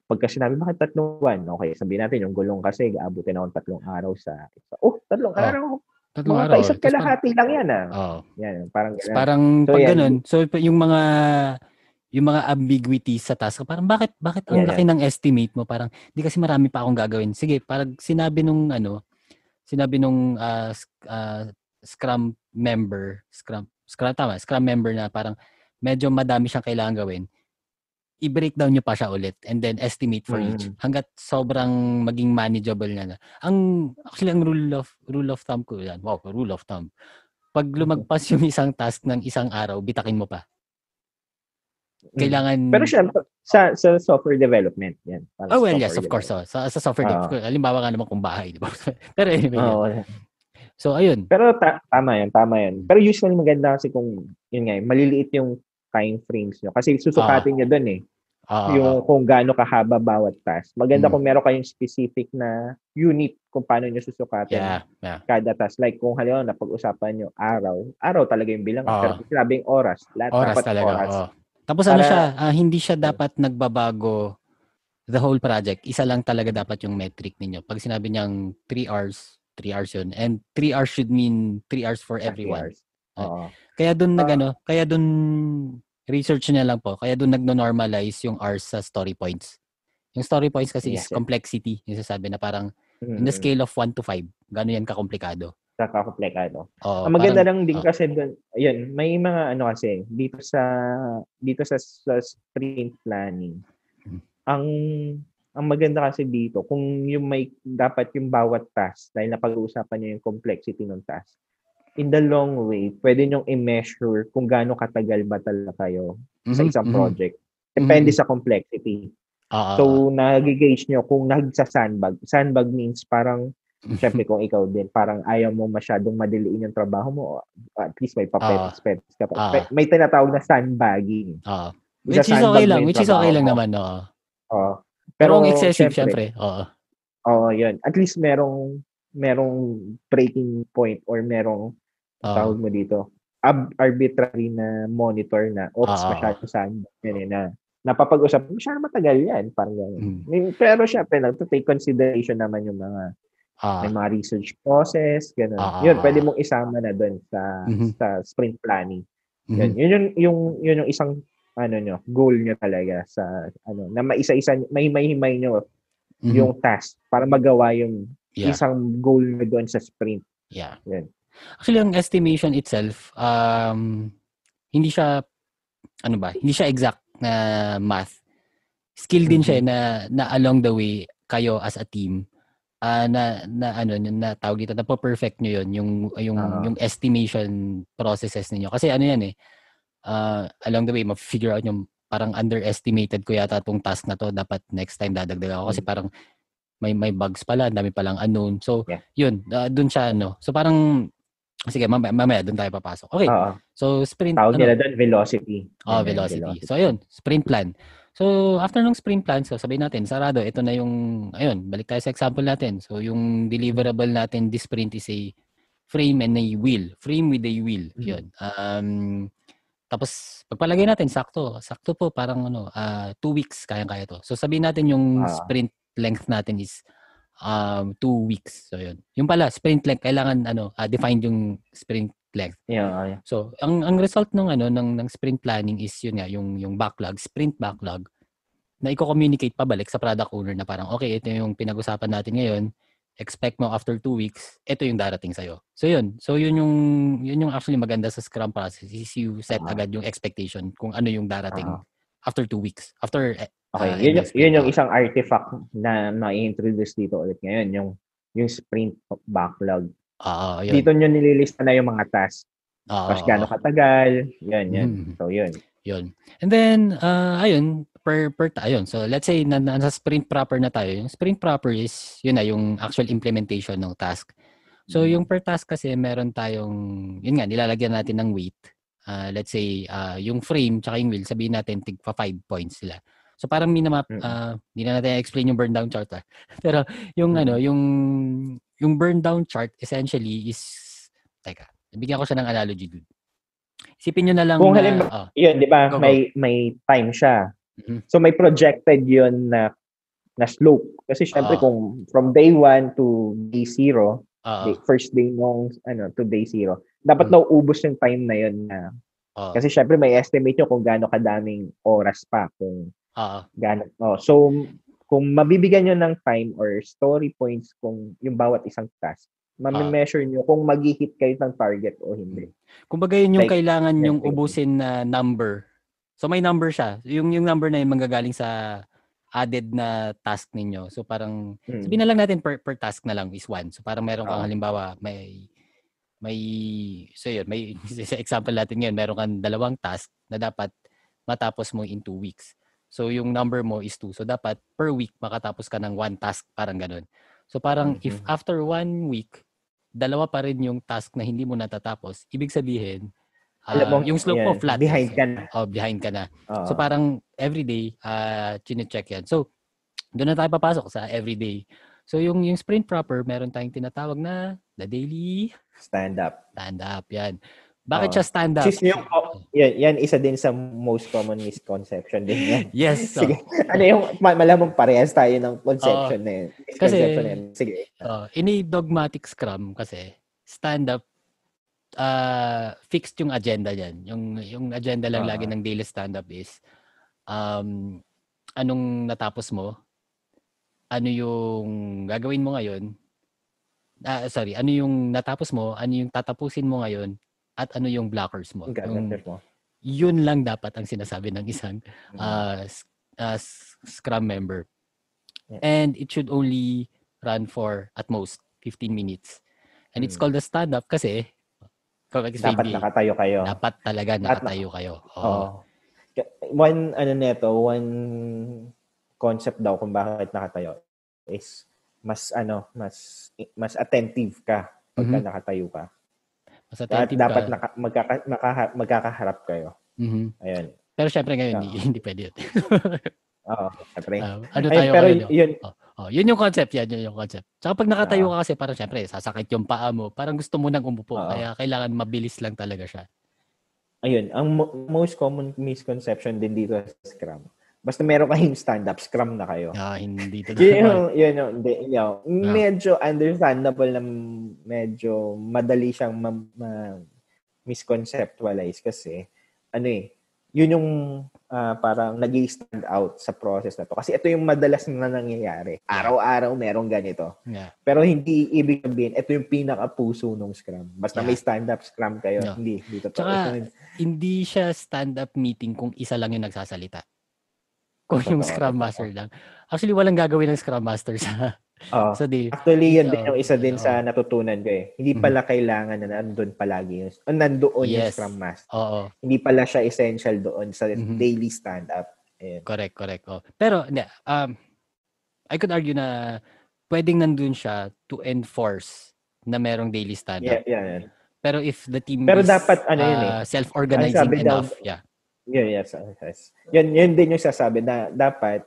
Speaker 2: Pag kasi sinabi bakit tatlong buwan? Okay, sabi natin yung gulong kasi aabutin ako tatlong araw sa oh, tatlong uh, araw Tatlong mga araw. Isa't eh. kalahati lang yan ah. Oh. Yan, parang
Speaker 1: ganun. Parang so, pag yan. ganun, so yung mga yung mga ambiguity sa task. Parang bakit bakit ang yeah, laki yeah. ng estimate mo? Parang di kasi marami pa akong gagawin. Sige, parang sinabi nung ano, sinabi nung uh, uh, Scrum member, Scrum Scrum tama, Scrum member na parang medyo madami siyang kailangan gawin i-breakdown nyo pa siya ulit and then estimate for mm. each hanggat sobrang maging manageable na na. Ang actually ang rule of rule of thumb ko yan. Wow, rule of thumb. Pag mm. lumagpas yung isang task ng isang araw, bitakin mo pa. Mm. Kailangan Pero siya
Speaker 2: sa sa software development yan. Para oh well, yes, of course.
Speaker 1: Oh. Sa sa software uh, development. Halimbawa nga naman kung bahay, di ba? [LAUGHS] Pero anyway. Oh, So ayun. Pero ta- tama 'yan, tama 'yan.
Speaker 2: Pero usually maganda kasi kung yun nga, maliliit yung time frames nyo. Kasi susukatin uh, nyo dun eh. Uh, yung kung gaano kahaba bawat task. Maganda mm. kung meron kayong specific na unit kung paano nyo susukatin yeah, yeah. kada task. Like kung halimbawa napag-usapan nyo araw, araw talaga yung bilang. Uh, Pero sinabing oras. Lahat oras dapat talaga. Oras. Oh.
Speaker 1: Tapos ano Para, ano siya, uh, hindi siya dapat nagbabago the whole project. Isa lang talaga dapat yung metric ninyo. Pag sinabi niyang 3 hours, 3 hours yun. And 3 hours should mean 3 hours for everyone. Hours. Uh, uh, kaya doon uh, nagano, kaya doon research niya lang po. Kaya doon nagno-normalize yung R sa story points. Yung story points kasi yes, is complexity. Yung sasabi na parang mm-hmm. in the scale of 1 to 5, gano'n yan kakomplikado. Kakakomplikado. Oh, Ang maganda parang,
Speaker 2: lang din oh. kasi doon, ayun, may mga ano kasi, dito sa, dito sa, sa sprint planning, hmm. ang ang maganda kasi dito, kung yung may, dapat yung bawat task, dahil napag-uusapan niya yung complexity ng task, in the long way, pwede nyong i-measure kung gaano katagal ba talaga kayo mm-hmm. sa isang mm-hmm. project. Depende mm-hmm. sa complexity. Uh, so, ah, ah. nag-gauge nyo kung nag sa sandbag Sandbag means parang, [LAUGHS] syempre kung ikaw din, parang ayaw mo masyadong madiliin yung trabaho mo, at least may papets-pets ka pa. Uh, may tinatawag na sandbagging. Uh, which is okay lang. Which is okay lang naman,
Speaker 1: no? Oo. Uh, pero, pero excessive, syempre. Oo.
Speaker 2: oh, yun. At least merong merong breaking point or merong uh, tawag mo dito, ab- arbitrary na monitor na, oops, uh, masyado saan, yan na. Napapag-usap, masyado matagal yan, parang gano'n. Mm. Pero siya, lang, to take consideration naman yung mga Ah. May mga research process, gano'n. Ah. Yun, pwede mong isama na doon sa mm-hmm. sa sprint planning. Mm-hmm. Yun, yun, yung, yung, yun yung isang ano nyo, goal nyo talaga sa ano na maisa-isa may mahimay nyo
Speaker 1: mm-hmm. yung
Speaker 2: task para magawa yung yeah. isang goal nyo doon sa sprint. Yeah. Yun.
Speaker 1: Actually, ang estimation itself, um, hindi siya, ano ba, hindi siya exact na math. Skill din mm-hmm. siya na, na along the way, kayo as a team, uh, na, na ano, na tawag dito, na perfect nyo yun, yung, yung, uh-huh. yung estimation processes niyo Kasi ano yan eh, uh, along the way, ma-figure out yung parang underestimated ko yata tong task na to. Dapat next time dadagdag ako kasi mm. parang may may bugs pala, dami pa lang unknown. So, yeah. yun, uh, dun siya ano. So parang Sige, mamaya, mamaya doon tayo papasok. Okay. Uh-oh. So, sprint. Tawag ano? nila doon
Speaker 2: velocity. Oh, velocity. velocity. So,
Speaker 1: ayun. Sprint plan. So, after ng sprint plan, so sabihin natin, sarado, ito na yung, ayun, balik tayo sa example natin. So, yung deliverable natin, this sprint is a frame and a wheel. Frame with a wheel. Mm-hmm. Yun. Um, tapos, pagpalagay natin, sakto. Sakto po, parang ano, uh, two weeks, kayang-kaya to. So, sabihin natin yung uh-huh. sprint length natin is um, two weeks. So, yun. Yung pala, sprint length, kailangan, ano, uh, defined yung sprint length. Yeah, yeah. So, ang, ang result ng, ano, ng, ng sprint planning is yun nga, yung, yung backlog, sprint backlog, na i-communicate pabalik sa product owner na parang, okay, ito yung pinag-usapan natin ngayon, expect mo after two weeks, ito yung darating sa'yo. So, yun. So, yun yung, yun yung actually maganda sa Scrum process is you set uh-huh. agad yung expectation kung ano yung darating uh-huh. after two weeks. After eh,
Speaker 2: Okay, uh, yun, yun yung isang artifact na ma-introduce dito ulit ngayon, yung yung sprint backlog. Ah, uh, yun. Dito nyo nililista na yung mga tasks. Uh, Tapos gano'ng ah. katagal, yun, yun. Mm. So, yun. Yun.
Speaker 1: And then, uh, ayun, per, per ayun. So, let's say, na, nasa sprint proper na tayo. Yung sprint proper is, yun na, yung actual implementation ng task. So, hmm. yung per task kasi, meron tayong, yun nga, nilalagyan natin ng weight. Uh, let's say, uh, yung frame tsaka yung wheel, sabihin natin, tigpa 5 points sila. So parang minamap, uh, mm. ah, hindi na natin explain yung burn down chart ah. [LAUGHS] Pero yung ano, mm. yung yung burn down chart essentially is teka, bigyan ko siya ng analogy dude. Isipin niyo na lang Kung na, halimbawa, oh, yun, di ba, may may time siya. Mm-hmm.
Speaker 2: So may projected yun na na slope. Kasi syempre uh, kung from day 1 to day 0, uh, day, first day nung ano to day 0, dapat mm-hmm. nauubos yung time na yun na uh, kasi syempre may estimate nyo kung gaano kadaming oras pa kung Uh, Ganun. Oh, so, kung mabibigyan nyo ng time or story points kung yung bawat isang task, mami-measure uh, nyo kung mag-hit kayo ng target o hindi.
Speaker 1: Kumbaga yun yung like, kailangan yung ubusin na number. So may number siya. Yung yung number na yung manggagaling sa added na task ninyo. So parang hmm. sabihin na lang natin per, per task na lang is one. So parang meron kang uh, halimbawa may may so yun, may [LAUGHS] sa example natin ngayon, meron kang dalawang task na dapat matapos mo in two weeks. So yung number mo is 2. So dapat per week makatapos ka ng one task, parang ganun. So parang mm-hmm. if after one week, dalawa pa rin yung task na hindi mo natatapos, ibig sabihin, uh, Alam ah, mo, yung slope yeah, mo flat. Behind ka na. Oh, behind ka na. Uh-huh. So parang everyday, uh, chine-check yan. So doon na tayo papasok sa everyday. So yung yung sprint proper, meron tayong tinatawag na the daily stand up. Stand up 'yan. Bakit uh, siya ah, stand up? She's yung, oh,
Speaker 2: yan, yan, isa din sa most common misconception din yan. [LAUGHS] yes. So. [LAUGHS] Sige. ano yung, malamang parehas tayo ng conception uh, na yun. Kasi, na yun. Sige.
Speaker 1: Uh, in a dogmatic scrum kasi, stand up, uh, fixed yung agenda yan. Yung, yung agenda lang uh, lagi ng daily stand up is, um, anong natapos mo, ano yung gagawin mo ngayon, ah, sorry, ano yung natapos mo, ano yung tatapusin mo ngayon, at ano yung blockers mo. Yung, mo. Yun lang dapat ang sinasabi ng isang uh, uh, Scrum member. And it should only run for at most 15 minutes. And it's mm. called a stand-up kasi dapat nakatayo kayo. Dapat talaga nakatayo kayo. Oh.
Speaker 2: One, ano neto, one concept daw kung bakit nakatayo is mas ano, mas mas attentive ka pag mm-hmm. nakatayo ka. Mas dapat ka. naka,
Speaker 1: magkaka, makaka, magkakaharap kayo. Mm-hmm. Ayun. Pero syempre ngayon, no. Ah. hindi, [LAUGHS] hindi pwede yun. Oo,
Speaker 2: syempre. Uh, ano tayo Ay, pero ngayon?
Speaker 1: Yun, oh. Oh, yun yung concept, yan yun yung concept. Tsaka pag nakatayo ah. ka kasi parang syempre sasakit yung paa mo, parang gusto mo nang umupo, uh, kaya kailangan mabilis lang talaga siya. Ayun, ang mo- most common misconception din dito sa Scrum
Speaker 2: Basta meron kayong stand-up, scrum na kayo. Ah, hindi to yun yung, yun yung, hindi, yun, yun, ah. medyo understandable na medyo madali siyang ma- ma- misconceptualize kasi ano eh, yun yung uh, parang nag stand out sa process na to. Kasi ito yung madalas na nangyayari. Araw-araw merong ganito. Yeah. Pero hindi ibig sabihin, ito yung pinaka-puso ng Scrum. Basta yeah. may stand-up Scrum kayo. No. Hindi,
Speaker 1: hindi totoo. Tsaka, hindi siya stand-up meeting kung isa lang yung nagsasalita
Speaker 2: kung yung Scrum Master
Speaker 1: lang. Actually, walang gagawin ng Scrum Master sa Oh. [LAUGHS] So di, Actually, yun uh, din yung isa
Speaker 2: din uh, sa natutunan ko eh. Hindi mhm. pala mm-hmm. kailangan na nandun palagi yung, o nandoon yes. yung Scrum Master. Oo. Hindi pala siya essential doon sa mm-hmm. daily stand-up.
Speaker 1: Ayan. Correct, correct. Oh. Pero, um, I could argue na pwedeng nandun siya to enforce na merong daily stand-up. Yeah, yeah, yeah. Pero if the team Pero is dapat, ano uh, yun eh. Ah, self-organizing enough, down, yeah. Yeah, yes, oh, yes.
Speaker 2: Yun, yun din yung sasabi na dapat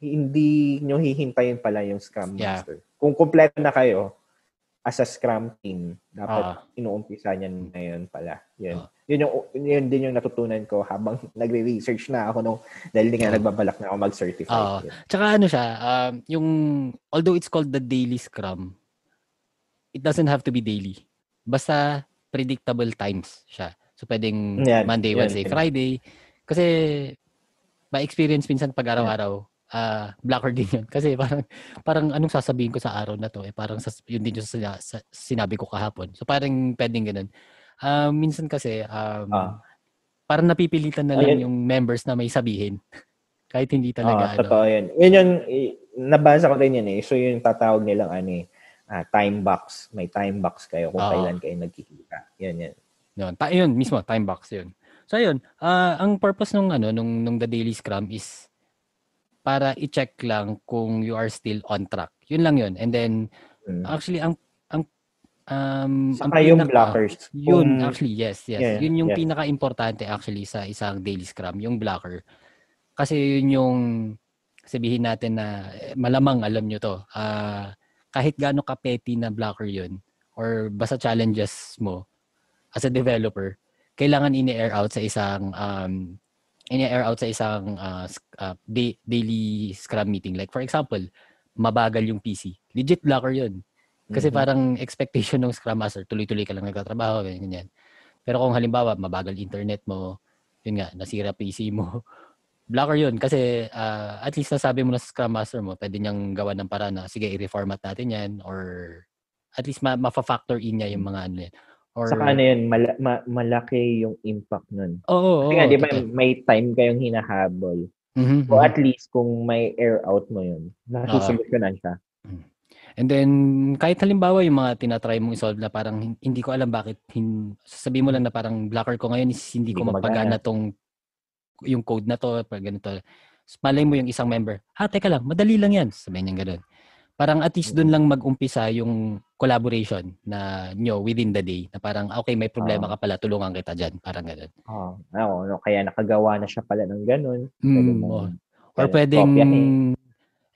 Speaker 2: hindi nyo hihintayin pala yung Scrum Master. Yeah. Kung kumpleto na kayo as a Scrum team, dapat uh, inuumpisa niyan na yun pala. Yun. Uh, yun, yung, yun din yung natutunan ko habang [LAUGHS] nagre-research na ako nung, dahil hindi nga uh, nagbabalak na ako mag-certify. Uh,
Speaker 1: tsaka ano siya, um, yung, although it's called the daily Scrum, it doesn't have to be daily. Basta predictable times siya. So, pwedeng yan, Monday, yan, Wednesday, yan. Friday. Kasi, by experience minsan pag araw-araw, uh, blocker [LAUGHS] din yun. Kasi parang, parang anong sasabihin ko sa araw na to? Eh, parang sas, yun din yung sina, sa, sinabi ko kahapon. So, parang pwedeng ganun. Uh, minsan kasi, um, ah. parang napipilitan na lang Ayan. yung members na may sabihin. [LAUGHS] Kahit hindi talaga. Ah, ano. Totoo yun.
Speaker 2: yung, nabasa ko din yun eh. So, yun yung tatawag nilang ano eh,
Speaker 1: uh, time box. May time box kayo kung ah. kailan kayo
Speaker 2: nagkikita.
Speaker 1: Yan, yan. Yun, ta- yun mismo, time box yun. So ayun, uh, ang purpose nung ano nung nung the daily scrum is para i-check lang kung you are still on track. Yun lang yun. And then mm. actually ang ang um Saka ang pinaka, yung blockers. Yun kung, actually yes, yes. Yeah, yun yung yes. pinaka-importante actually sa isang daily scrum, yung blocker. Kasi yun yung sabihin natin na eh, malamang alam nyo to. Uh, kahit gaano ka petty na blocker yun or basta challenges mo, as a developer, kailangan ini-air out sa isang um, ini-air out sa isang uh, uh, day, daily scrum meeting. Like for example, mabagal yung PC. Legit blocker yun. Kasi mm-hmm. parang expectation ng Scrum Master, tuloy-tuloy ka lang nagtatrabaho, ganyan, ganyan. Pero kung halimbawa, mabagal internet mo, yun nga, nasira PC mo, [LAUGHS] blocker yun. Kasi uh, at least nasabi mo na sa Scrum Master mo, pwede niyang gawa ng para na, sige, i-reformat natin yan or at least ma- ma-factor in niya yung mm. mga ano yan. Or... Saka na ano yun, mal- ma-
Speaker 2: malaki yung impact nun. Oo. Oh, Kasi oh, di ba, may time kayong hinahabol.
Speaker 1: Mm-hmm, o mm-hmm. at least kung may air out mo yun,
Speaker 2: nasusolusyonan uh, siya.
Speaker 1: Mm-hmm. And then, kahit halimbawa yung mga tinatry mong isolve na parang hindi ko alam bakit, hin, sasabihin mo lang na parang blocker ko ngayon is hindi, hindi ko mapagana tong yung code na to, parang ganito. So, malay mo yung isang member, ha, ah, teka lang, madali lang yan. Sabihin niya ganun parang at least doon mm. lang mag-umpisa yung collaboration na nyo within the day na parang okay may problema ah. ka pala tulungan kita diyan parang ganoon. oh, ah, no, kaya nakagawa na siya pala ng ganun. Mm, oh. Or pwedeng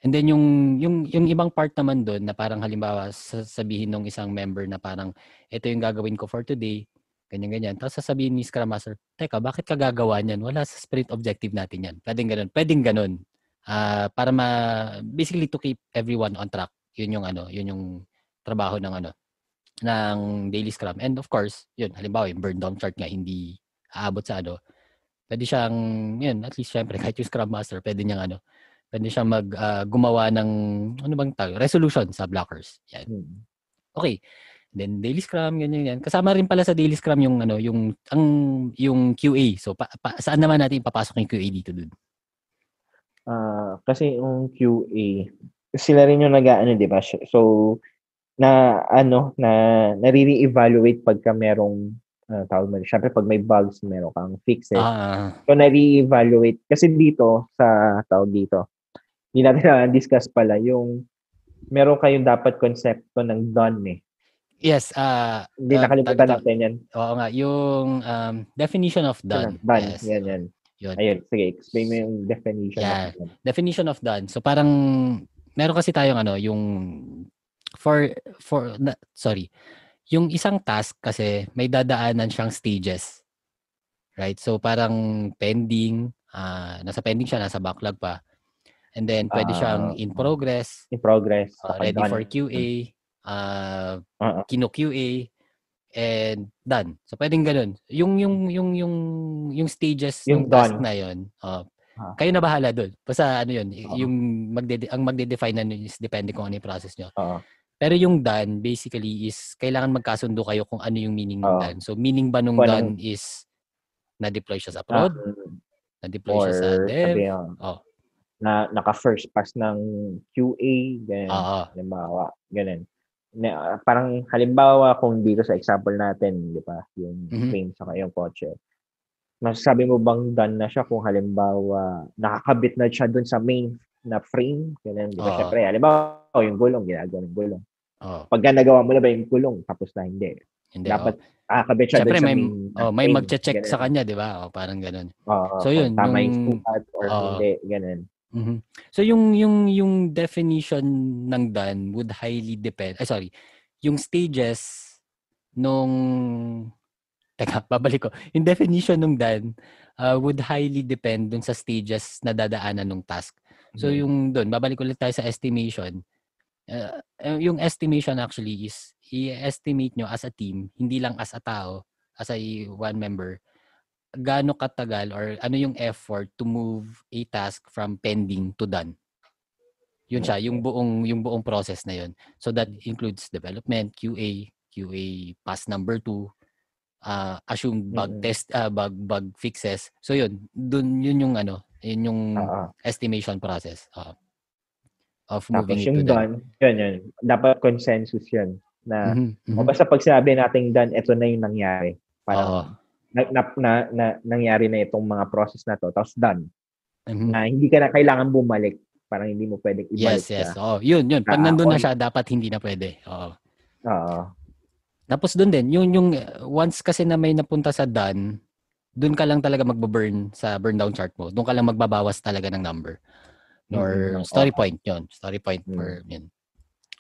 Speaker 1: And then yung yung yung ibang part naman doon na parang halimbawa sasabihin ng isang member na parang ito yung gagawin ko for today, ganyan ganyan. Tapos sasabihin ni Scrum Master, "Teka, bakit ka gagawa niyan? Wala sa sprint objective natin 'yan." Pwedeng ganun. Pwedeng ganun uh, para ma basically to keep everyone on track. Yun yung ano, yun yung trabaho ng ano ng daily scrum. And of course, yun halimbawa yung burn down chart nga hindi aabot sa ano. Pwede siyang yun at least syempre [LAUGHS] kahit yung scrum master pwede niyang ano pwede siyang mag uh, gumawa ng ano bang tawag resolution sa blockers. Yan. Hmm. Okay. Then daily scrum ganyan yan. Kasama rin pala sa daily scrum yung ano yung ang yung QA. So pa, pa, saan naman natin ipapasok yung QA dito dude?
Speaker 2: Uh, kasi yung QA, sila rin yung nag-ano, di ba? So, na ano, na nare-evaluate pagka merong uh, tawag mo, syempre pag may bugs, meron kang eh. Uh, so, nare-evaluate. Kasi dito, sa tawag dito, hindi natin na-discuss pala yung meron kayong dapat
Speaker 1: konsepto ng done eh. Yes. Uh, Hindi uh, nakalimutan natin yan. Oo nga. Yung um, definition of done. Done. Yes. Yan, yan. Yun. Ayun, sige, explain mo yung definition yeah. of Definition of done. So parang meron kasi tayong ano, yung for for na, sorry. Yung isang task kasi may dadaanan siyang stages. Right? So parang pending, uh, nasa pending siya, nasa backlog pa. And then pwede uh, siyang in progress, in progress, uh, ready done. for QA, uh, uh-uh. kino QA, and done. So pwedeng ganun. Yung yung yung yung yung stages yung ng task na 'yon. Uh, oh, huh. Ah. kayo na bahala doon. Basta ano 'yon, uh-huh. yung magde ang magde-define na is depende kung ano yung process niyo. Uh-huh. Pero yung done basically is kailangan magkasundo kayo kung ano yung meaning uh-huh. ng done. So meaning ba nung ano done is na-deploy siya sa ah, prod, mm. na-deploy siya sa dev. Oh.
Speaker 2: Na naka first pass ng QA ganun. Uh-huh. ganun na, parang halimbawa kung dito sa example natin, di ba, yung mm-hmm. frame sa yung kotse. Masasabi mo bang done na siya kung halimbawa nakakabit na siya dun sa main na frame? Ganun, di ba? Uh, Siyempre, halimbawa, oh, yung gulong, ginagawa ng gulong. Uh, Pagka nagawa mo na ba yung gulong, tapos na hindi. hindi Dapat oh. nakakabit siya Siyempre, dun sa may, main oh, may frame, magche-check ganun. sa kanya,
Speaker 1: di ba? Oh, parang ganun. Uh, so, yun. Tama yung sukat or uh, hindi, ganun. Mm-hmm. So yung yung yung definition ng done would highly depend. Ay sorry, yung stages nung Teka, [LAUGHS] babalik ko. Yung definition ng done uh, would highly depend dun sa stages na dadaanan ng task. So mm-hmm. yung doon, babalik ulit tayo sa estimation. Uh, eh, yung estimation actually is i-estimate nyo as a team, hindi lang as a tao, as a one member gaano katagal or ano yung effort to move a task from pending to done. Yun siya, yung buong yung buong process na yun. So that mm. includes development, QA, QA pass number 2, uh, ah, assume bug test, uh, bug bug fixes. So yun, dun yun yung ano, yun yung uh-huh. estimation process. Uh, of moving yung to done, done, yun yun. Dapat
Speaker 2: consensus yun na mm-hmm. mm-hmm. o basta pag sinabi nating done, ito na yung nangyari. Parang, uh-huh na, na, na, na nangyari na itong mga process na to, tapos done. Mm-hmm. Na ah, hindi ka
Speaker 1: na kailangan bumalik. Parang hindi mo pwedeng ibalik. Yes, yes. Ka. Oh, yun, yun. Pag ah, nandun na siya, dapat hindi na pwede. Oo. Oo. Tapos doon din, yung, yung once kasi na may napunta sa done, doon ka lang talaga magbo-burn sa burn down chart mo. Doon ka lang magbabawas talaga ng number.
Speaker 2: Or mm-hmm. story
Speaker 1: point yon Story point mm-hmm. yun.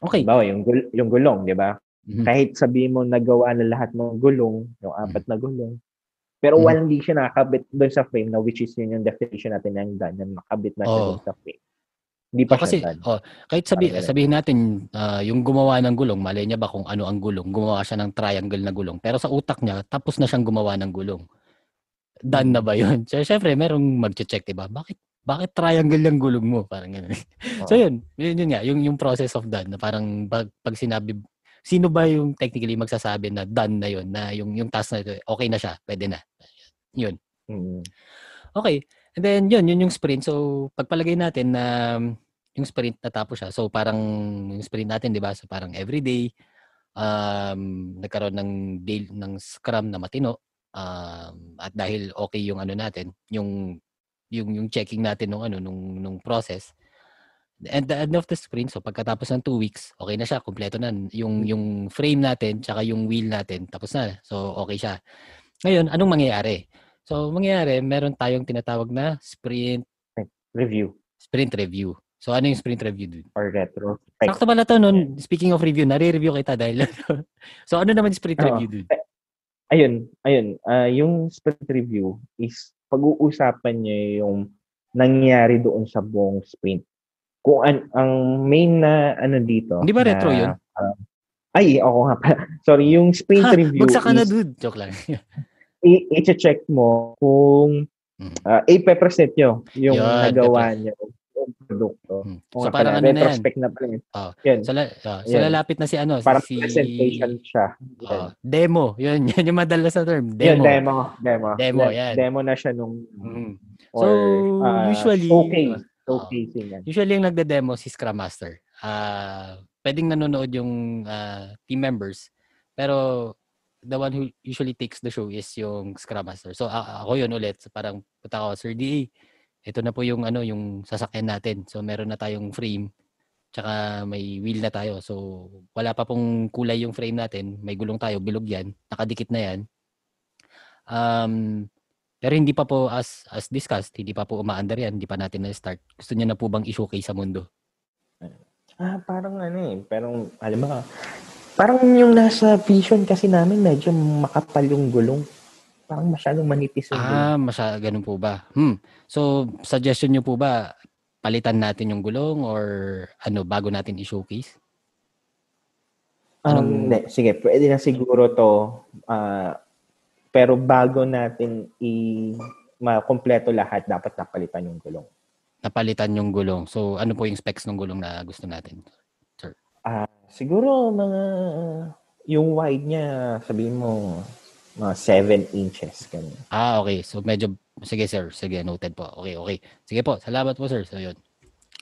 Speaker 1: Okay. Bawa, yung,
Speaker 2: gul- yung gulong, di ba? Mm-hmm. Kahit sabi mo nagawa na lahat ng gulong, yung apat mhm. na gulong, pero mm. walang hindi siya nakakabit doon sa frame na which is yun yung definition natin ng done na nakabit na siya oh.
Speaker 1: sa frame. Hindi pa so, kasi, siya done. Oh, kahit sabi, Parang sabihin natin, uh, yung gumawa ng gulong, malay niya ba kung ano ang gulong? Gumawa siya ng triangle na gulong. Pero sa utak niya, tapos na siyang gumawa ng gulong. Done na ba yun? So, [LAUGHS] syempre, merong mag-check, diba? Bakit bakit triangle yung gulong mo? Parang ganun. Oh. [LAUGHS] So yun, yun, yun nga, yung, yung process of done na parang pag, pag sinabi, sino ba yung technically magsasabi na done na yun, na yung, yung task na ito, okay na siya, pwede na? Yun. Mm-hmm. Okay. And then, yun, yun yung sprint. So, pagpalagay natin na yung sprint natapos siya. So, parang yung sprint natin, di ba? So, parang everyday, um, nagkaroon ng, day, ng scrum na matino. Um, at dahil okay yung ano natin, yung yung yung checking natin nung ano nung nung process at the end of the sprint so pagkatapos ng 2 weeks okay na siya kumpleto na yung mm. yung frame natin tsaka yung wheel natin tapos na so okay siya ngayon anong mangyayari So, mangyayari, meron tayong tinatawag na sprint review. Sprint review. So, ano yung sprint review, dude? Or retro. Sakto pala to nun. Speaking of review, nare-review kita dahil [LAUGHS] So, ano naman yung sprint Oo. Ano? review, dude? Eh, ayun, ayun. Ah,
Speaker 2: yung sprint review is pag-uusapan niya yung nangyari doon sa buong sprint. Kung an- ang main na ano dito. Hindi ba retro na- yun? Ah, ay, oo nga pala. [LAUGHS] Sorry, yung sprint Ha, review Bagsak ka na,
Speaker 1: dude. Joke lang. [LAUGHS]
Speaker 2: i-check mo kung uh, mm. ah, i-represent nyo yung Yun, nagawa nyo yung produkto. Hmm. So parang ano na yan. na pa Oh. Yan. So, la- oh, so lalapit na si ano. Parang si... presentation siya. Oh.
Speaker 1: Demo. Yun, [LAUGHS] yan yung madala sa term. Demo. Yan, demo. Demo. Demo, yan. Demo
Speaker 2: na siya nung... Hmm. Or, so, uh, usually... Okay. Okay, oh. yan.
Speaker 1: Usually yung nagde-demo si Scrum Master. Uh, pwedeng nanonood yung uh, team members. Pero the one who usually takes the show is yung Scrum Master. So uh, ako yun ulit. Parang puta ko, Sir DA, ito na po yung ano yung sasakyan natin. So meron na tayong frame tsaka may wheel na tayo. So wala pa pong kulay yung frame natin. May gulong tayo, bilog yan. Nakadikit na yan. Um, pero hindi pa po as as discussed, hindi pa po umaandar yan. Hindi pa natin na-start. Gusto niya na po bang i-showcase sa mundo?
Speaker 2: Ah, parang ano eh. Parang, alam mo, Parang yung nasa vision kasi namin, medyo makapal yung gulong.
Speaker 1: Parang masyadong manipis yung gulong. Ah, masa, ganun po ba? Hmm. So, suggestion nyo po ba, palitan natin yung gulong or ano, bago natin i-showcase?
Speaker 2: Anong... Um, ne, sige, pwede na siguro to. Uh, pero bago natin i makompleto lahat, dapat napalitan yung gulong.
Speaker 1: Napalitan yung gulong. So, ano po yung specs ng gulong na gusto natin? Ah, siguro mga yung wide niya, sabi mo mga 7 inches ganun. Ah, okay. So medyo sige sir, sige noted po. Okay, okay. Sige po. Salamat po sir. So yun.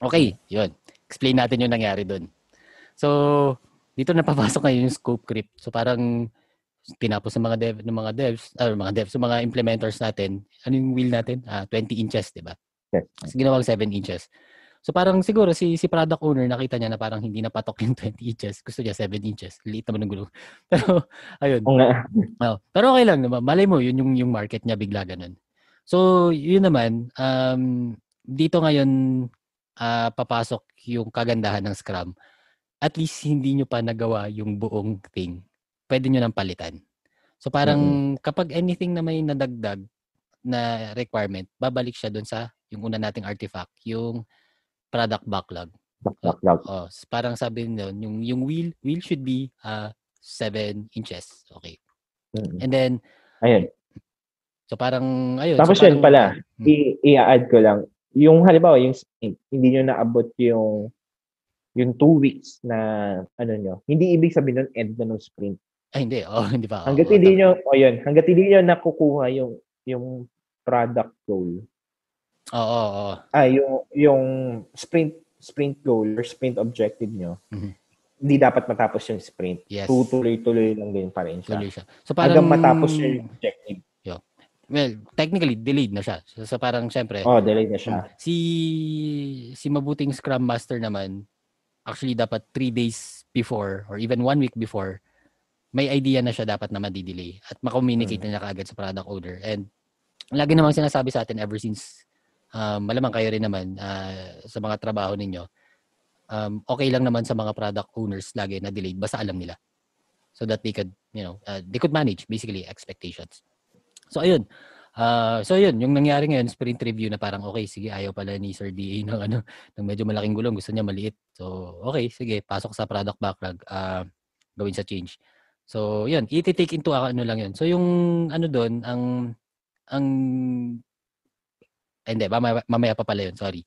Speaker 1: Okay, yun. Explain natin yung nangyari doon. So dito napapasok ngayon yung scope creep. So parang tinapos ng mga dev ng mga devs or ah, mga devs ng mga implementers natin, ano yung wheel natin? Ah, 20 inches, 'di ba? Yes. ginawang 7 inches. So parang siguro si si product owner nakita niya na parang hindi na patok yung 20 [LAUGHS] inches. Gusto niya 7 inches. Liit naman ng gulong. [LAUGHS] Pero ayun. Oh, pero okay lang naman. Malay mo yun yung yung market niya bigla ganun. So yun naman um dito ngayon uh, papasok yung kagandahan ng Scrum. At least hindi nyo pa nagawa yung buong thing. Pwede nyo nang palitan. So parang hmm kapag anything na may nadagdag na requirement, babalik siya doon sa yung una nating artifact, yung product backlog. Backlog. Oh, oh parang sabi nun, yung, yung wheel, wheel should be uh, ah, 7 inches. Okay. Mm-hmm. And then, ayun. So parang, ayun. Tapos so yun pala,
Speaker 2: hmm. i- add ko lang. Yung halimbawa, yung hindi nyo naabot yung yung two weeks na ano nyo, hindi ibig sabihin nun end na ng sprint. Ay, hindi. Oh, [LAUGHS] hindi ba? Hanggat oh, hindi nyo, oh, yun, hanggat hindi nyo nakukuha yung, yung product goal, Oo, oo. Ah, yung, yung sprint sprint goal or sprint objective nyo, mm-hmm. hindi dapat matapos yung sprint. Yes. Tutuloy-tuloy lang din pa rin siya. Tuloy siya. So parang, Hanggang matapos yung objective.
Speaker 1: Yo. Well, technically, delayed na siya. So, so parang syempre. Oh, delayed na siya. Um, si, si mabuting Scrum Master naman, actually dapat 3 days before or even one week before, may idea na siya dapat na madidelay at makommunicate mm-hmm. na niya kaagad sa product owner. And lagi namang sinasabi sa atin ever since um, malamang kayo rin naman uh, sa mga trabaho ninyo, um, okay lang naman sa mga product owners lagi na delayed basta alam nila. So that they could, you know, uh, they could manage basically expectations. So ayun. Uh, so ayun, yung nangyari ngayon, sprint review na parang okay, sige, ayaw pala ni Sir DA [LAUGHS] ng, ano, ng medyo malaking gulong, gusto niya maliit. So okay, sige, pasok sa product backlog, uh, gawin sa change. So yun, iti-take into ano lang yun. So yung ano doon, ang ang ay, hindi, mamaya, mamaya pa pala yun, sorry.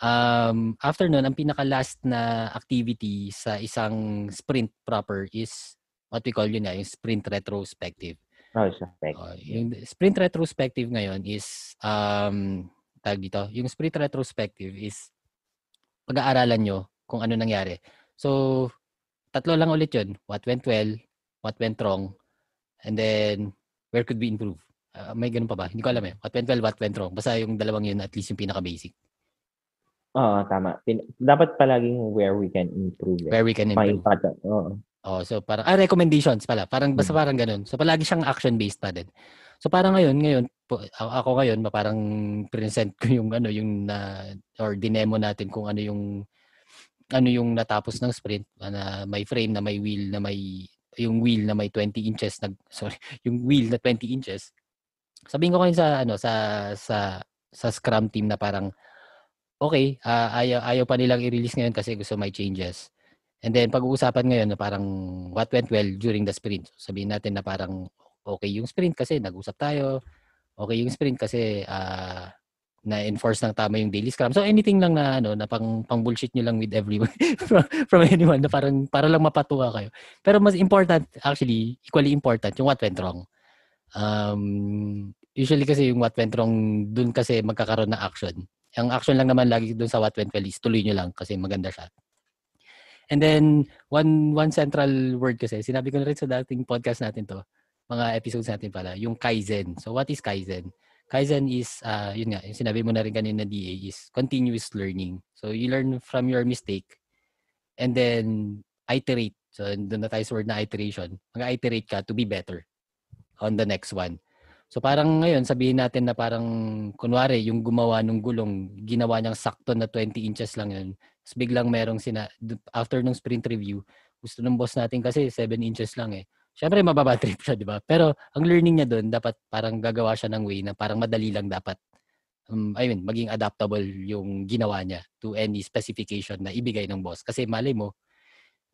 Speaker 1: Um, after nun, ang pinaka-last na activity sa isang sprint proper is what we call yun nga, yung sprint retrospective. Oh, retrospective. Uh, yung sprint retrospective ngayon is, um, tag dito, yung sprint retrospective is pag-aaralan nyo kung ano nangyari. So, tatlo lang ulit yun. What went well, what went wrong, and then where could we improve? Uh, may ganun pa ba? Hindi ko alam eh. What went well, what went wrong. Basta yung dalawang yun, at least yung pinaka-basic. Oo, oh, tama. Pin- dapat palaging where we can improve. Eh. Where we can improve. May pattern. Oo. Oh, so parang, ah, recommendations pala. Parang, basta hmm. parang ganun. So palagi siyang action-based pa din. So parang ngayon, ngayon, po, ako ngayon, parang present ko yung ano, yung na, or dinemo natin kung ano yung ano yung natapos ng sprint na may frame na may wheel na may yung wheel na may 20 inches nag sorry [LAUGHS] yung wheel na 20 inches sabihin ko kayo sa ano sa sa sa scrum team na parang okay, uh, ayaw, ayaw pa nilang i-release ngayon kasi gusto may changes. And then pag-uusapan ngayon na parang what went well during the sprint. So, sabihin natin na parang okay yung sprint kasi nag-usap tayo. Okay yung sprint kasi uh, na-enforce ng tama yung daily scrum. So anything lang na ano na pang pang bullshit niyo lang with everyone [LAUGHS] from, from anyone na parang para lang mapatuwa kayo. Pero mas important actually equally important yung what went wrong. Um, usually kasi yung what went wrong, dun kasi magkakaroon ng action. Ang action lang naman lagi dun sa what went well is tuloy nyo lang kasi maganda siya. And then, one one central word kasi, sinabi ko na rin sa dating podcast natin to, mga episodes natin pala, yung Kaizen. So, what is Kaizen? Kaizen is, uh, yun nga, yung sinabi mo na rin kanina DA, is continuous learning. So, you learn from your mistake and then iterate. So, doon na tayo sa word na iteration. Mag-iterate ka to be better on the next one. So parang ngayon sabihin natin na parang kunwari yung gumawa ng gulong, ginawa niyang sakto na 20 inches lang yun. Tapos biglang merong sina after ng sprint review, gusto ng boss natin kasi 7 inches lang eh. Syempre mababa [LAUGHS] trip siya, di ba? Pero ang learning niya doon, dapat parang gagawa siya ng way na parang madali lang dapat. Um, I mean, maging adaptable yung ginawa niya to any specification na ibigay ng boss. Kasi malay mo,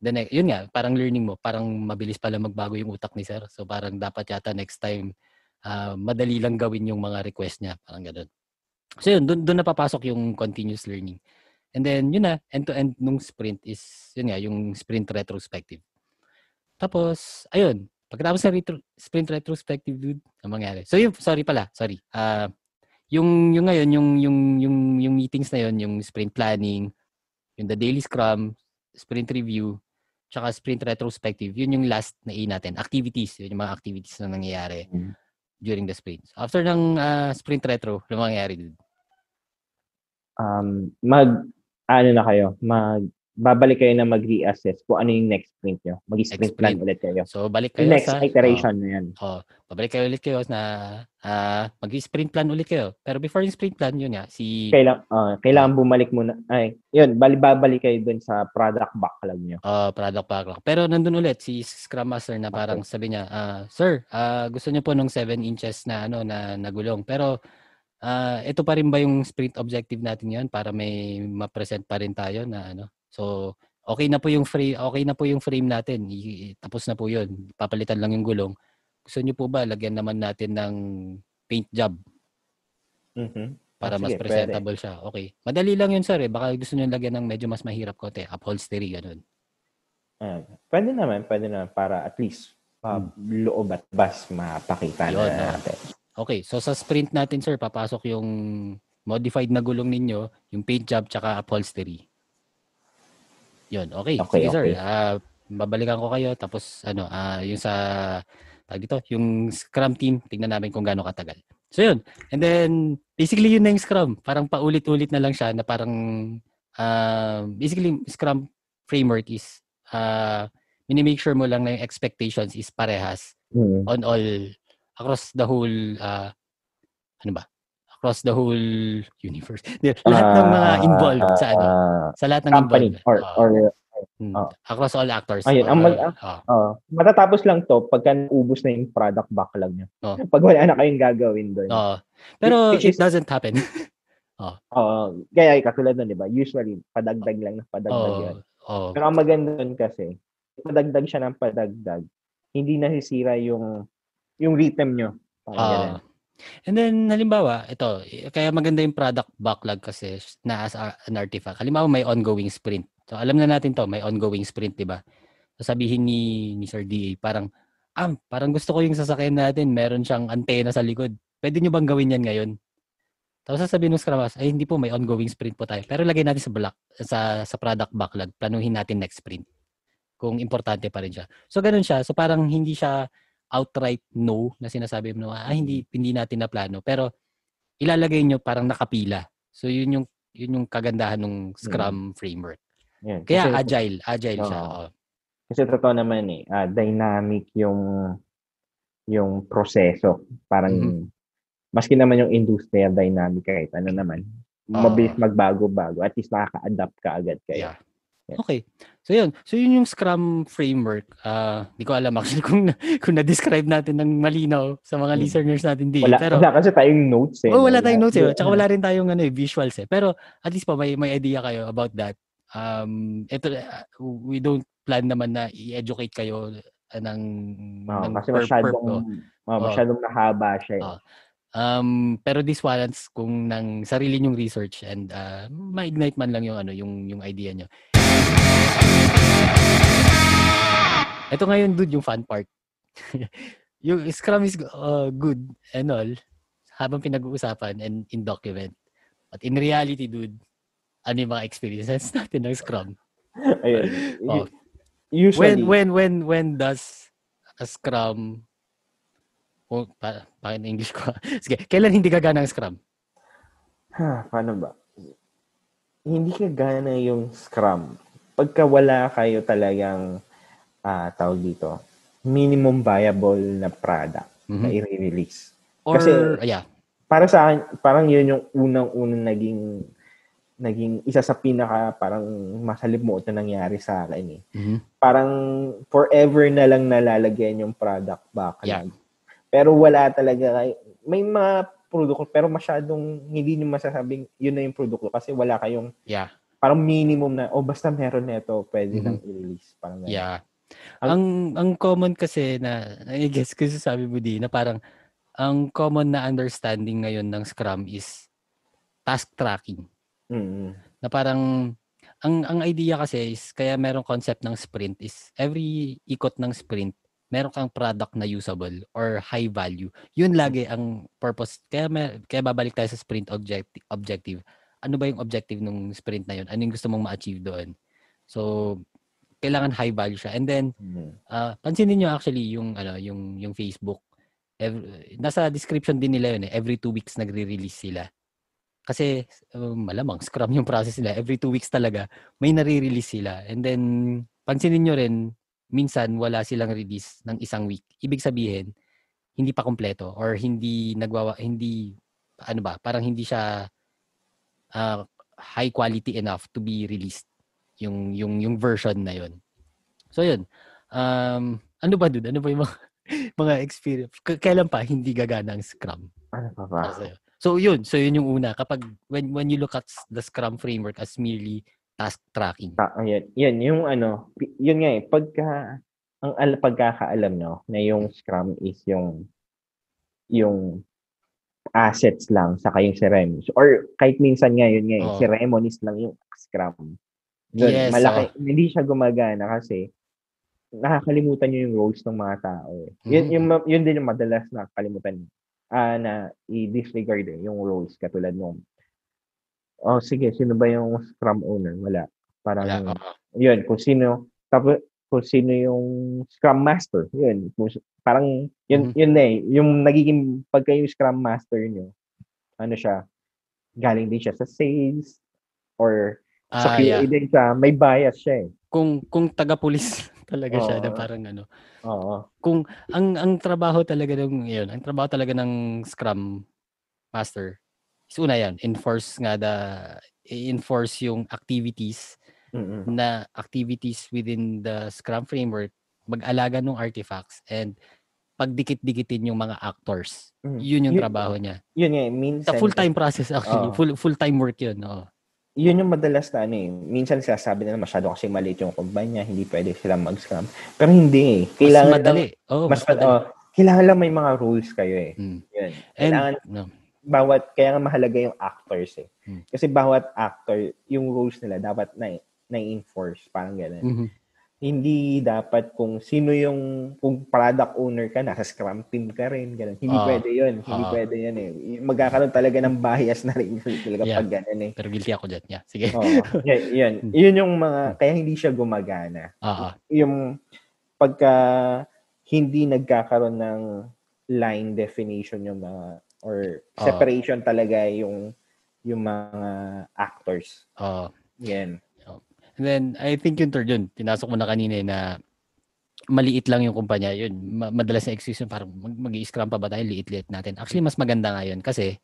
Speaker 1: the next, yun nga, parang learning mo, parang mabilis pala magbago yung utak ni sir. So parang dapat yata next time, uh, madali lang gawin yung mga request niya. Parang ganun. So yun, doon na papasok yung continuous learning. And then, yun na, end-to-end nung sprint is, yun nga, yung sprint retrospective. Tapos, ayun, pagkatapos ng retro, sprint retrospective, dude, ang mangyari. So yun, sorry pala, sorry. Uh, yung, yung ngayon, yung, yung, yung, yung meetings na yon yung sprint planning, yung the daily scrum, sprint review, tsaka sprint retrospective, yun yung last na A e natin. Activities, yun yung mga activities na nangyayari mm. during the sprints. After ng uh, sprint retro, ano mangyayari, dude? Um,
Speaker 2: mag, ano na kayo, mag babalik kayo na mag-reassess kung ano yung next sprint nyo. Mag-sprint plan ulit kayo. So, balik kayo next sa... Next iteration oh, na yan.
Speaker 1: Oh, oh, babalik kayo ulit kayo na uh, ah, mag-sprint plan ulit kayo. Pero before yung sprint plan, yun nga, si...
Speaker 2: Kailang, uh, kailangan bumalik muna. Ay, yun, bali, babalik kayo dun sa product backlog nyo.
Speaker 1: Oh, product backlog. Pero nandun ulit si Scrum Master na parang okay. sabi niya, uh, Sir, uh, gusto niyo po nung 7 inches na ano na nagulong. Pero uh, ito pa rin ba yung sprint objective natin yan para may ma-present pa rin tayo na ano So, okay na po yung frame, okay na po yung frame natin. tapos na po 'yun. Papalitan lang yung gulong. Gusto niyo po ba lagyan naman natin ng paint job? Mhm. Para ah, mas Sige, presentable siya. Okay. Madali lang 'yun, sir. Eh. Baka gusto niyo lagyan ng medyo mas mahirap konti, upholstery ganun. Ah, pwede naman, pwede naman para at least pa ah, hmm. loob at bas mapakita Yun, na ah. natin. Okay, so sa sprint natin, sir, papasok yung modified na gulong ninyo, yung paint job tsaka upholstery. Yun, okay. Okay, Sige, okay. sir. Uh, ah, babalikan ko kayo tapos ano, uh, yung sa tag dito, yung scrum team, tingnan namin kung gaano katagal. So yun. And then basically yun na yung scrum. Parang paulit-ulit na lang siya na parang uh, basically scrum framework is uh, minimake sure mo lang na yung expectations is parehas mm. on all across the whole uh, ano ba across the whole universe. Ah, lahat ng mga ah, involved uh, sa ano, ah. sa lahat ng company involved. or uh, or uh, across all actors. Ayun, or, ang mag, uh,
Speaker 2: uh, matatapos lang to pagka ubos na yung product backlog niya.
Speaker 1: Uh, Pag wala na
Speaker 2: kayong gagawin doon. Uh, pero Which it is, doesn't happen. [LAUGHS] Oo. Uh, kaya katulad nun, di ba? Usually, padagdag lang na padagdag uh, yan. Uh, pero ang maganda nun kasi, padagdag siya ng padagdag, hindi nasisira yung yung rhythm nyo. Parang uh,
Speaker 1: And then halimbawa, ito, kaya maganda yung product backlog kasi na as an artifact. Halimbawa may ongoing sprint. So alam na natin to, may ongoing sprint, 'di ba? So sabihin ni ni Sir DA, parang ah, parang gusto ko yung sasakyan natin, meron siyang antena sa likod. Pwede niyo bang gawin 'yan ngayon? Tapos sasabihin ng Scrum ay hindi po, may ongoing sprint po tayo. Pero lagay natin sa black, sa, sa product backlog, planuhin natin next sprint. Kung importante pa rin siya. So, ganun siya. So, parang hindi siya outright no na sinasabi mo ah, mm. hindi hindi natin na plano pero ilalagay nyo parang nakapila. So yun yung yun yung kagandahan ng mm. Scrum hmm. framework. Yan. Kasi, Kaya agile, agile uh, siya. Kasi totoo
Speaker 2: naman eh, uh, dynamic yung yung proseso. Parang mm-hmm. maski naman yung industriya dynamic kahit ano naman, uh, mabilis magbago-bago. At least nakaka adapt ka agad kayo. Yeah.
Speaker 1: Okay. So yun, so yun yung Scrum framework. Uh, hindi ko alam actually [LAUGHS] kung kung na-describe natin ng malinaw sa mga hmm. listeners natin dito. Wala, Pero, wala
Speaker 2: kasi tayong notes eh. Oh, wala, tayong notes eh. Tsaka wala
Speaker 1: rin tayong ano, eh, visuals eh. Pero at least pa may may idea kayo about that. Um, ito, ah, we don't plan naman na i-educate kayo ah, ng, oh, ng kasi masyadong, oh, masyadong mahaba siya. Eh. Oh. Um, pero this warrants kung ng sarili nyong research and uh, ma-ignite man lang yung ano yung yung idea nyo. Ito ngayon dude yung fun part. [LAUGHS] yung Scrum is uh, good and all habang pinag-uusapan and in document. But in reality dude, ano yung mga experiences [LAUGHS] natin ng Scrum? Ayun. oh. Usually. When when when when does a Scrum Oh, pa, pa in English ko. [LAUGHS] Sige, kailan hindi gagana ang Scrum? Ha, paano ba?
Speaker 2: Hindi kagana yung Scrum. Pagka wala kayo talagang uh, tawag dito, minimum viable na product mm-hmm. na mhm. i-release. Or, Kasi, yeah. Para sa akin, parang yun yung unang-unang naging naging isa sa pinaka parang masalimuot na nangyari sa akin eh. Mm-hmm. Parang forever na lang nalalagyan yung product back. Yeah. Pero wala talaga kayo. May mga produkto pero masyadong hindi niyo masasabing yun na yung produkto kasi wala kayong yeah. parang minimum na oh basta meron nito pwede mm-hmm. nang i-release parang Yeah.
Speaker 1: Ang, ang ang common kasi na I guess kasi sabi mo di na parang ang common na understanding ngayon ng Scrum is task tracking. Mm-hmm. Na parang ang ang idea kasi is kaya merong concept ng sprint is every ikot ng sprint meron kang product na usable or high value. Yun lagi mm. ang purpose. Kaya, may, kaya babalik tayo sa sprint objective. objective. Ano ba yung objective ng sprint na yun? Ano yung gusto mong ma-achieve doon? So, kailangan high value siya. And then, uh, pansinin nyo actually yung, ano, yung, yung Facebook. Every, nasa description din nila yun eh. Every two weeks nagre-release sila. Kasi um, malamang scrum yung process nila. Every two weeks talaga may nare-release sila. And then, pansinin nyo rin, minsan wala silang release ng isang week. Ibig sabihin, hindi pa kumpleto or hindi nagwawa hindi ano ba, parang hindi siya uh, high quality enough to be released yung yung yung version na yon. So yun. Um, ano ba dude? Ano ba yung mga, [LAUGHS] mga experience? K- kailan pa hindi gagana ang Scrum? Ano pa ba? So yun. So yun yung una kapag when when you look at the Scrum framework as merely task tracking. Ah, ayun. Yun, yung ano, yun nga eh, pagka,
Speaker 2: ang al pagkakaalam no, na yung Scrum is yung, yung assets lang sa kayong ceremonies. Or kahit minsan nga yun nga, eh, oh. ceremonies lang yung Scrum.
Speaker 1: Doon, yes, malaki,
Speaker 2: oh. hindi siya gumagana kasi nakakalimutan nyo yung roles ng mga tao. Eh. Yun, mm-hmm. yung, mm. yun din yung madalas nakakalimutan uh, na i-disregard eh, yung roles katulad nung oh sige, sino ba yung scrum owner? Wala. Parang Wala, yung, yun, kung sino tapos kung sino yung scrum master. Yun, parang yun mm-hmm. yun na eh, yung nagiging pagka yung scrum master nyo, ano siya, galing din siya sa sales or
Speaker 1: sa ah, yeah. din
Speaker 2: siya, may bias siya eh.
Speaker 1: Kung kung taga-pulis [LAUGHS] talaga oh, siya na parang ano. Oo. Oh, Kung ang ang trabaho talaga ng 'yun, ang trabaho talaga ng Scrum Master So una yan, enforce nga the enforce yung activities mm-hmm. na activities within the Scrum framework, mag-alaga ng artifacts and pagdikit-dikitin yung mga actors. Mm-hmm. Yun yung yun, trabaho niya. Yun nga, eh, minsan. Sa full-time process actually, oh. full full-time work yun, Oh. Yun yung
Speaker 2: madalas na ano eh. Minsan sinasabi nila masyado kasi maliit yung niya, hindi pwede sila mag-scrum. Pero hindi eh. Kailangan mas madali. Lang, oh, mas, mas madali. Oh, kailangan lang may mga rules kayo eh. Mm. Yun. Kailangan, no bawat, kaya nga mahalaga yung actors eh. Mm. Kasi bawat actor, yung roles nila dapat na, na-enforce, parang ganun. Mm-hmm. Hindi dapat kung sino yung, kung product owner ka, nasa scrum team ka rin, ganun. Hindi uh, pwede yun. Hindi uh, pwede 'yan eh. Magkakaroon talaga ng bias na rin talaga yeah. pag ganun eh.
Speaker 1: Pero guilty ako dyan.
Speaker 2: Yeah, sige. Oo. Oh, yun. Hmm. Yun yung mga, kaya hindi siya gumagana. Uh-huh. Yung, pagka hindi nagkakaroon ng line definition yung mga or ah. separation uh, talaga yung yung mga actors. Oo. Uh, ah. Yan.
Speaker 1: And then I think yung third yun, pinasok mo na kanina eh, na maliit lang yung kumpanya. Yun, madalas na excuse yun, parang mag-scrum pa ba tayo, liit-liit natin. Actually, mas maganda nga yun kasi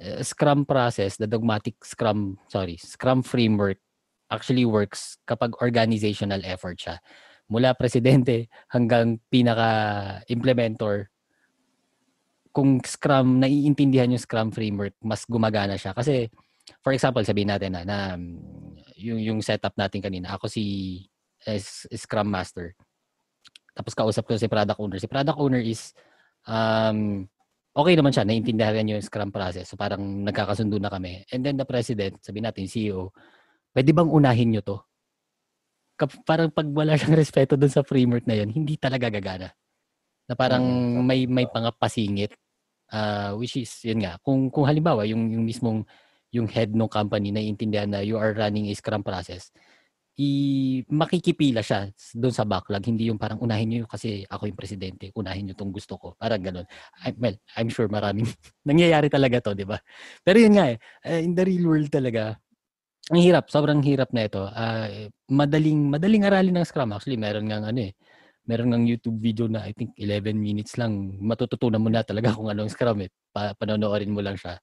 Speaker 1: uh, scrum process, the dogmatic scrum, sorry, scrum framework actually works kapag organizational effort siya. Mula presidente hanggang pinaka-implementor, kung Scrum, naiintindihan yung Scrum framework, mas gumagana siya. Kasi, for example, sabihin natin na, na yung, yung setup natin kanina, ako si eh, Scrum Master. Tapos kausap ko si product owner. Si product owner is, um, okay naman siya, naiintindihan niya yung Scrum process. So parang nagkakasundo na kami. And then the president, sabi natin, CEO, pwede bang unahin nyo to? Kap- parang pag wala siyang [LAUGHS] respeto dun sa framework na yun, hindi talaga gagana. Na parang mm, may, may pangapasingit Uh, which is, yun nga, kung, kung halimbawa yung, yung mismong yung head ng company na intindihan na you are running a scrum process, i makikipila siya doon sa backlog hindi yung parang unahin niyo kasi ako yung presidente unahin niyo tong gusto ko parang ganun I, well I'm sure maraming [LAUGHS] nangyayari talaga to di ba pero yun nga eh in the real world talaga ang hirap sobrang hirap na ito uh, madaling madaling aralin ng scrum actually meron nga ano eh meron ng YouTube video na I think 11 minutes lang. Matututunan mo na talaga kung ano ang Scrum eh. Pa- panonoorin mo lang siya.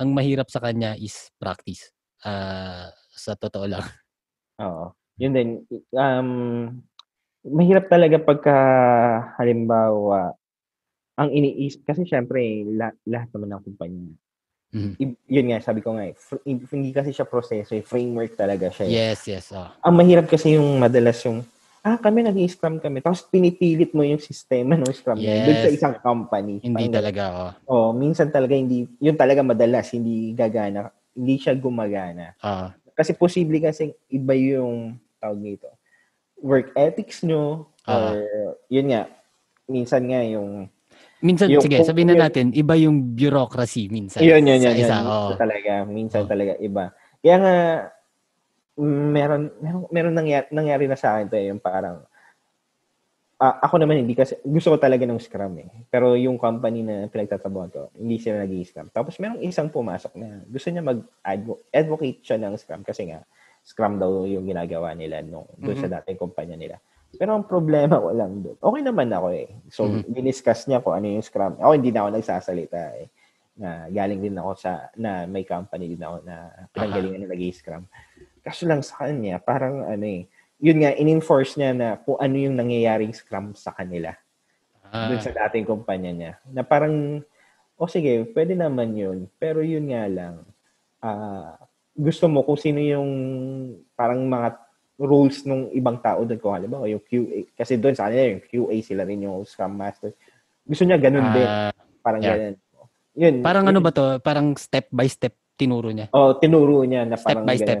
Speaker 1: Ang mahirap sa kanya is practice. Uh, sa totoo lang. [LAUGHS] Oo. Yun din. Um, mahirap
Speaker 2: talaga pagka halimbawa ang iniisip kasi syempre lahat, lahat naman ng kumpanya Mm-hmm. I- yun nga, sabi ko nga eh, fr- hindi kasi siya proseso, eh, framework talaga siya. Eh. Yes, yes. Oh. Ang mahirap kasi yung madalas yung ah, kami nag scrum kami. Tapos pinipilit mo yung sistema ng scrum yes. doon sa isang company. Hindi Pang, talaga, oh. Oo, oh, minsan talaga hindi, yung talaga madalas, hindi gagana, hindi siya gumagana. Uh. Ah. Kasi posible kasi iba yung tawag nito. Work ethics nyo, uh. or yun nga, minsan nga yung
Speaker 1: Minsan, yung, sige, sabihin na natin, iba
Speaker 2: yung bureaucracy minsan. Yun, yun, yun. Isa, yun, yun, yun, yun, yun, yun, yun, yun, yun, yun, yun, yun, yun, yun, meron meron, meron nangyari, nangyari na sa akin to eh, yung parang uh, ako naman hindi kasi gusto ko talaga ng scrum eh. Pero yung company na pinagtatrabaho ko, hindi sila nag scrum Tapos merong isang pumasok na gusto niya mag-advocate siya ng scrum kasi nga scrum daw yung ginagawa nila no, doon mm-hmm. sa dating kumpanya nila. Pero ang problema ko lang doon, okay naman ako eh. So, mm-hmm. diniscuss niya ko ano yung scrum. Ako hindi na ako nagsasalita eh. Na galing din ako sa, na may company din ako na pinanggalingan uh-huh. nilagay scrum. Kaso lang sa kanya, parang ano eh, yun nga, in-enforce niya na kung ano yung nangyayaring scrum sa kanila. Ah. Doon sa dating kumpanya niya. Na parang, o oh, sige, pwede naman yun. Pero yun nga lang, uh, gusto mo kung sino yung parang mga rules nung ibang tao doon. Kung halimbawa, yung QA. Kasi doon sa kanila, yung QA sila rin yung Scrum Master. Gusto niya ganun uh, din. Ah, parang yeah. ganun.
Speaker 1: Yun. Parang yun, ano ba to? Parang step by step tinuro niya. Oh, tinuro niya na step parang by ganun. step.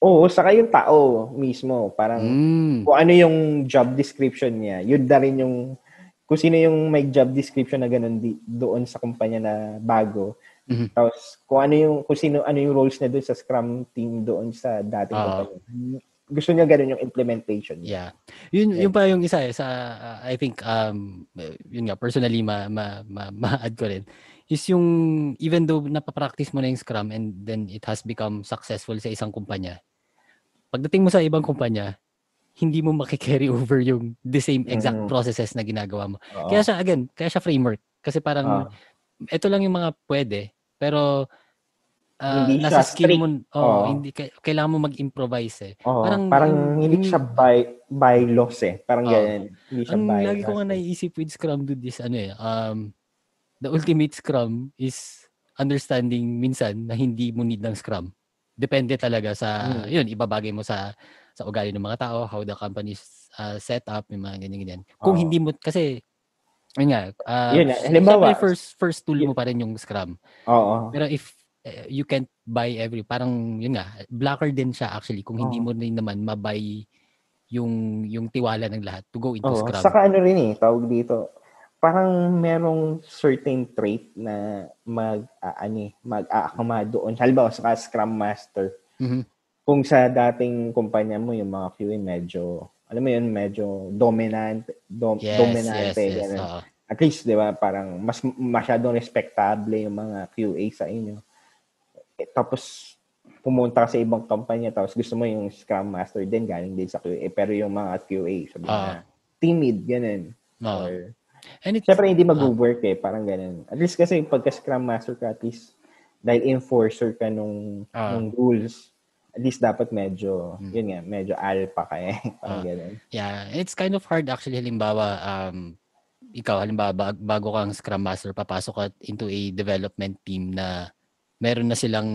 Speaker 2: Oo, saka yung tao mismo. Parang mm. kung ano yung job description niya, yun na rin yung, kung sino yung may job description na ganun di, doon sa kumpanya na bago. Mm-hmm. Tapos kung ano yung, kung sino, ano yung roles na doon sa Scrum team doon sa dating uh, Gusto niya ganun yung implementation. Yeah.
Speaker 1: Yun, yeah. yun pa yung isa eh, sa, uh, I think, um, yun nga, personally, ma, ma, ma, ma-add ko rin is yung even though napapractice mo na yung Scrum and then it has become successful sa isang kumpanya, pagdating mo sa ibang kumpanya, hindi mo makikerry [LAUGHS] over yung the same exact mm. processes na ginagawa mo. Uh-huh. Kaya siya, again, kaya siya framework. Kasi parang, uh-huh. Ah. ito lang yung mga pwede, pero uh, hindi nasa skill mo, oh, uh-huh. hindi, kailangan mo mag-improvise eh. Uh-huh. Parang, parang
Speaker 2: hindi siya by, by loss eh. Parang uh-huh. ganyan. Hindi siya Ang by lagi ko nga
Speaker 1: naiisip with Scrum Dude is ano eh, um, the ultimate scrum is understanding minsan na hindi mo need ng scrum. Depende talaga sa, mm. yun, ibabagay mo sa sa ugali ng mga tao, how the company is uh, set up, yung mga ganyan-ganyan. Kung oh. hindi mo, kasi, ayun nga, uh, yun, halimbawa, first, first tool yun, mo pa rin yung scrum. Oo. Oh, oh. Pero if uh, you can't buy every, parang, yun nga, blocker din siya actually kung oh. hindi mo rin naman mabuy yung yung tiwala ng lahat to go into oh, Scrum. Saka
Speaker 2: ano rin eh, tawag dito, parang merong certain trait na mag uh, ah, ani eh, mag-aakma doon. Halimbawa sa Scrum Master. Mm-hmm. Kung sa dating kumpanya mo yung mga QA medyo alam mo yun medyo dominant dom, yes, dominante yes, yes, uh-huh. At least 'di ba parang mas masyadong respectable yung mga QA sa inyo. Eh, tapos pumunta ka sa ibang kumpanya tapos gusto mo yung Scrum Master din galing din sa QA pero yung mga QA sabi uh-huh. na timid ganun. Uh-huh. Or, And it's, Siyempre, hindi mag-work eh. Parang ganun. At least kasi pagka Scrum Master ka, at least dahil enforcer ka nung, uh, nung rules, at least dapat medyo, mm. yun nga, medyo alpha ka eh. [LAUGHS] Parang uh, ganun.
Speaker 1: Yeah. it's kind of hard actually. Halimbawa, um, ikaw, halimbawa, bag, bago kang Scrum Master, papasok ka into a development team na meron na silang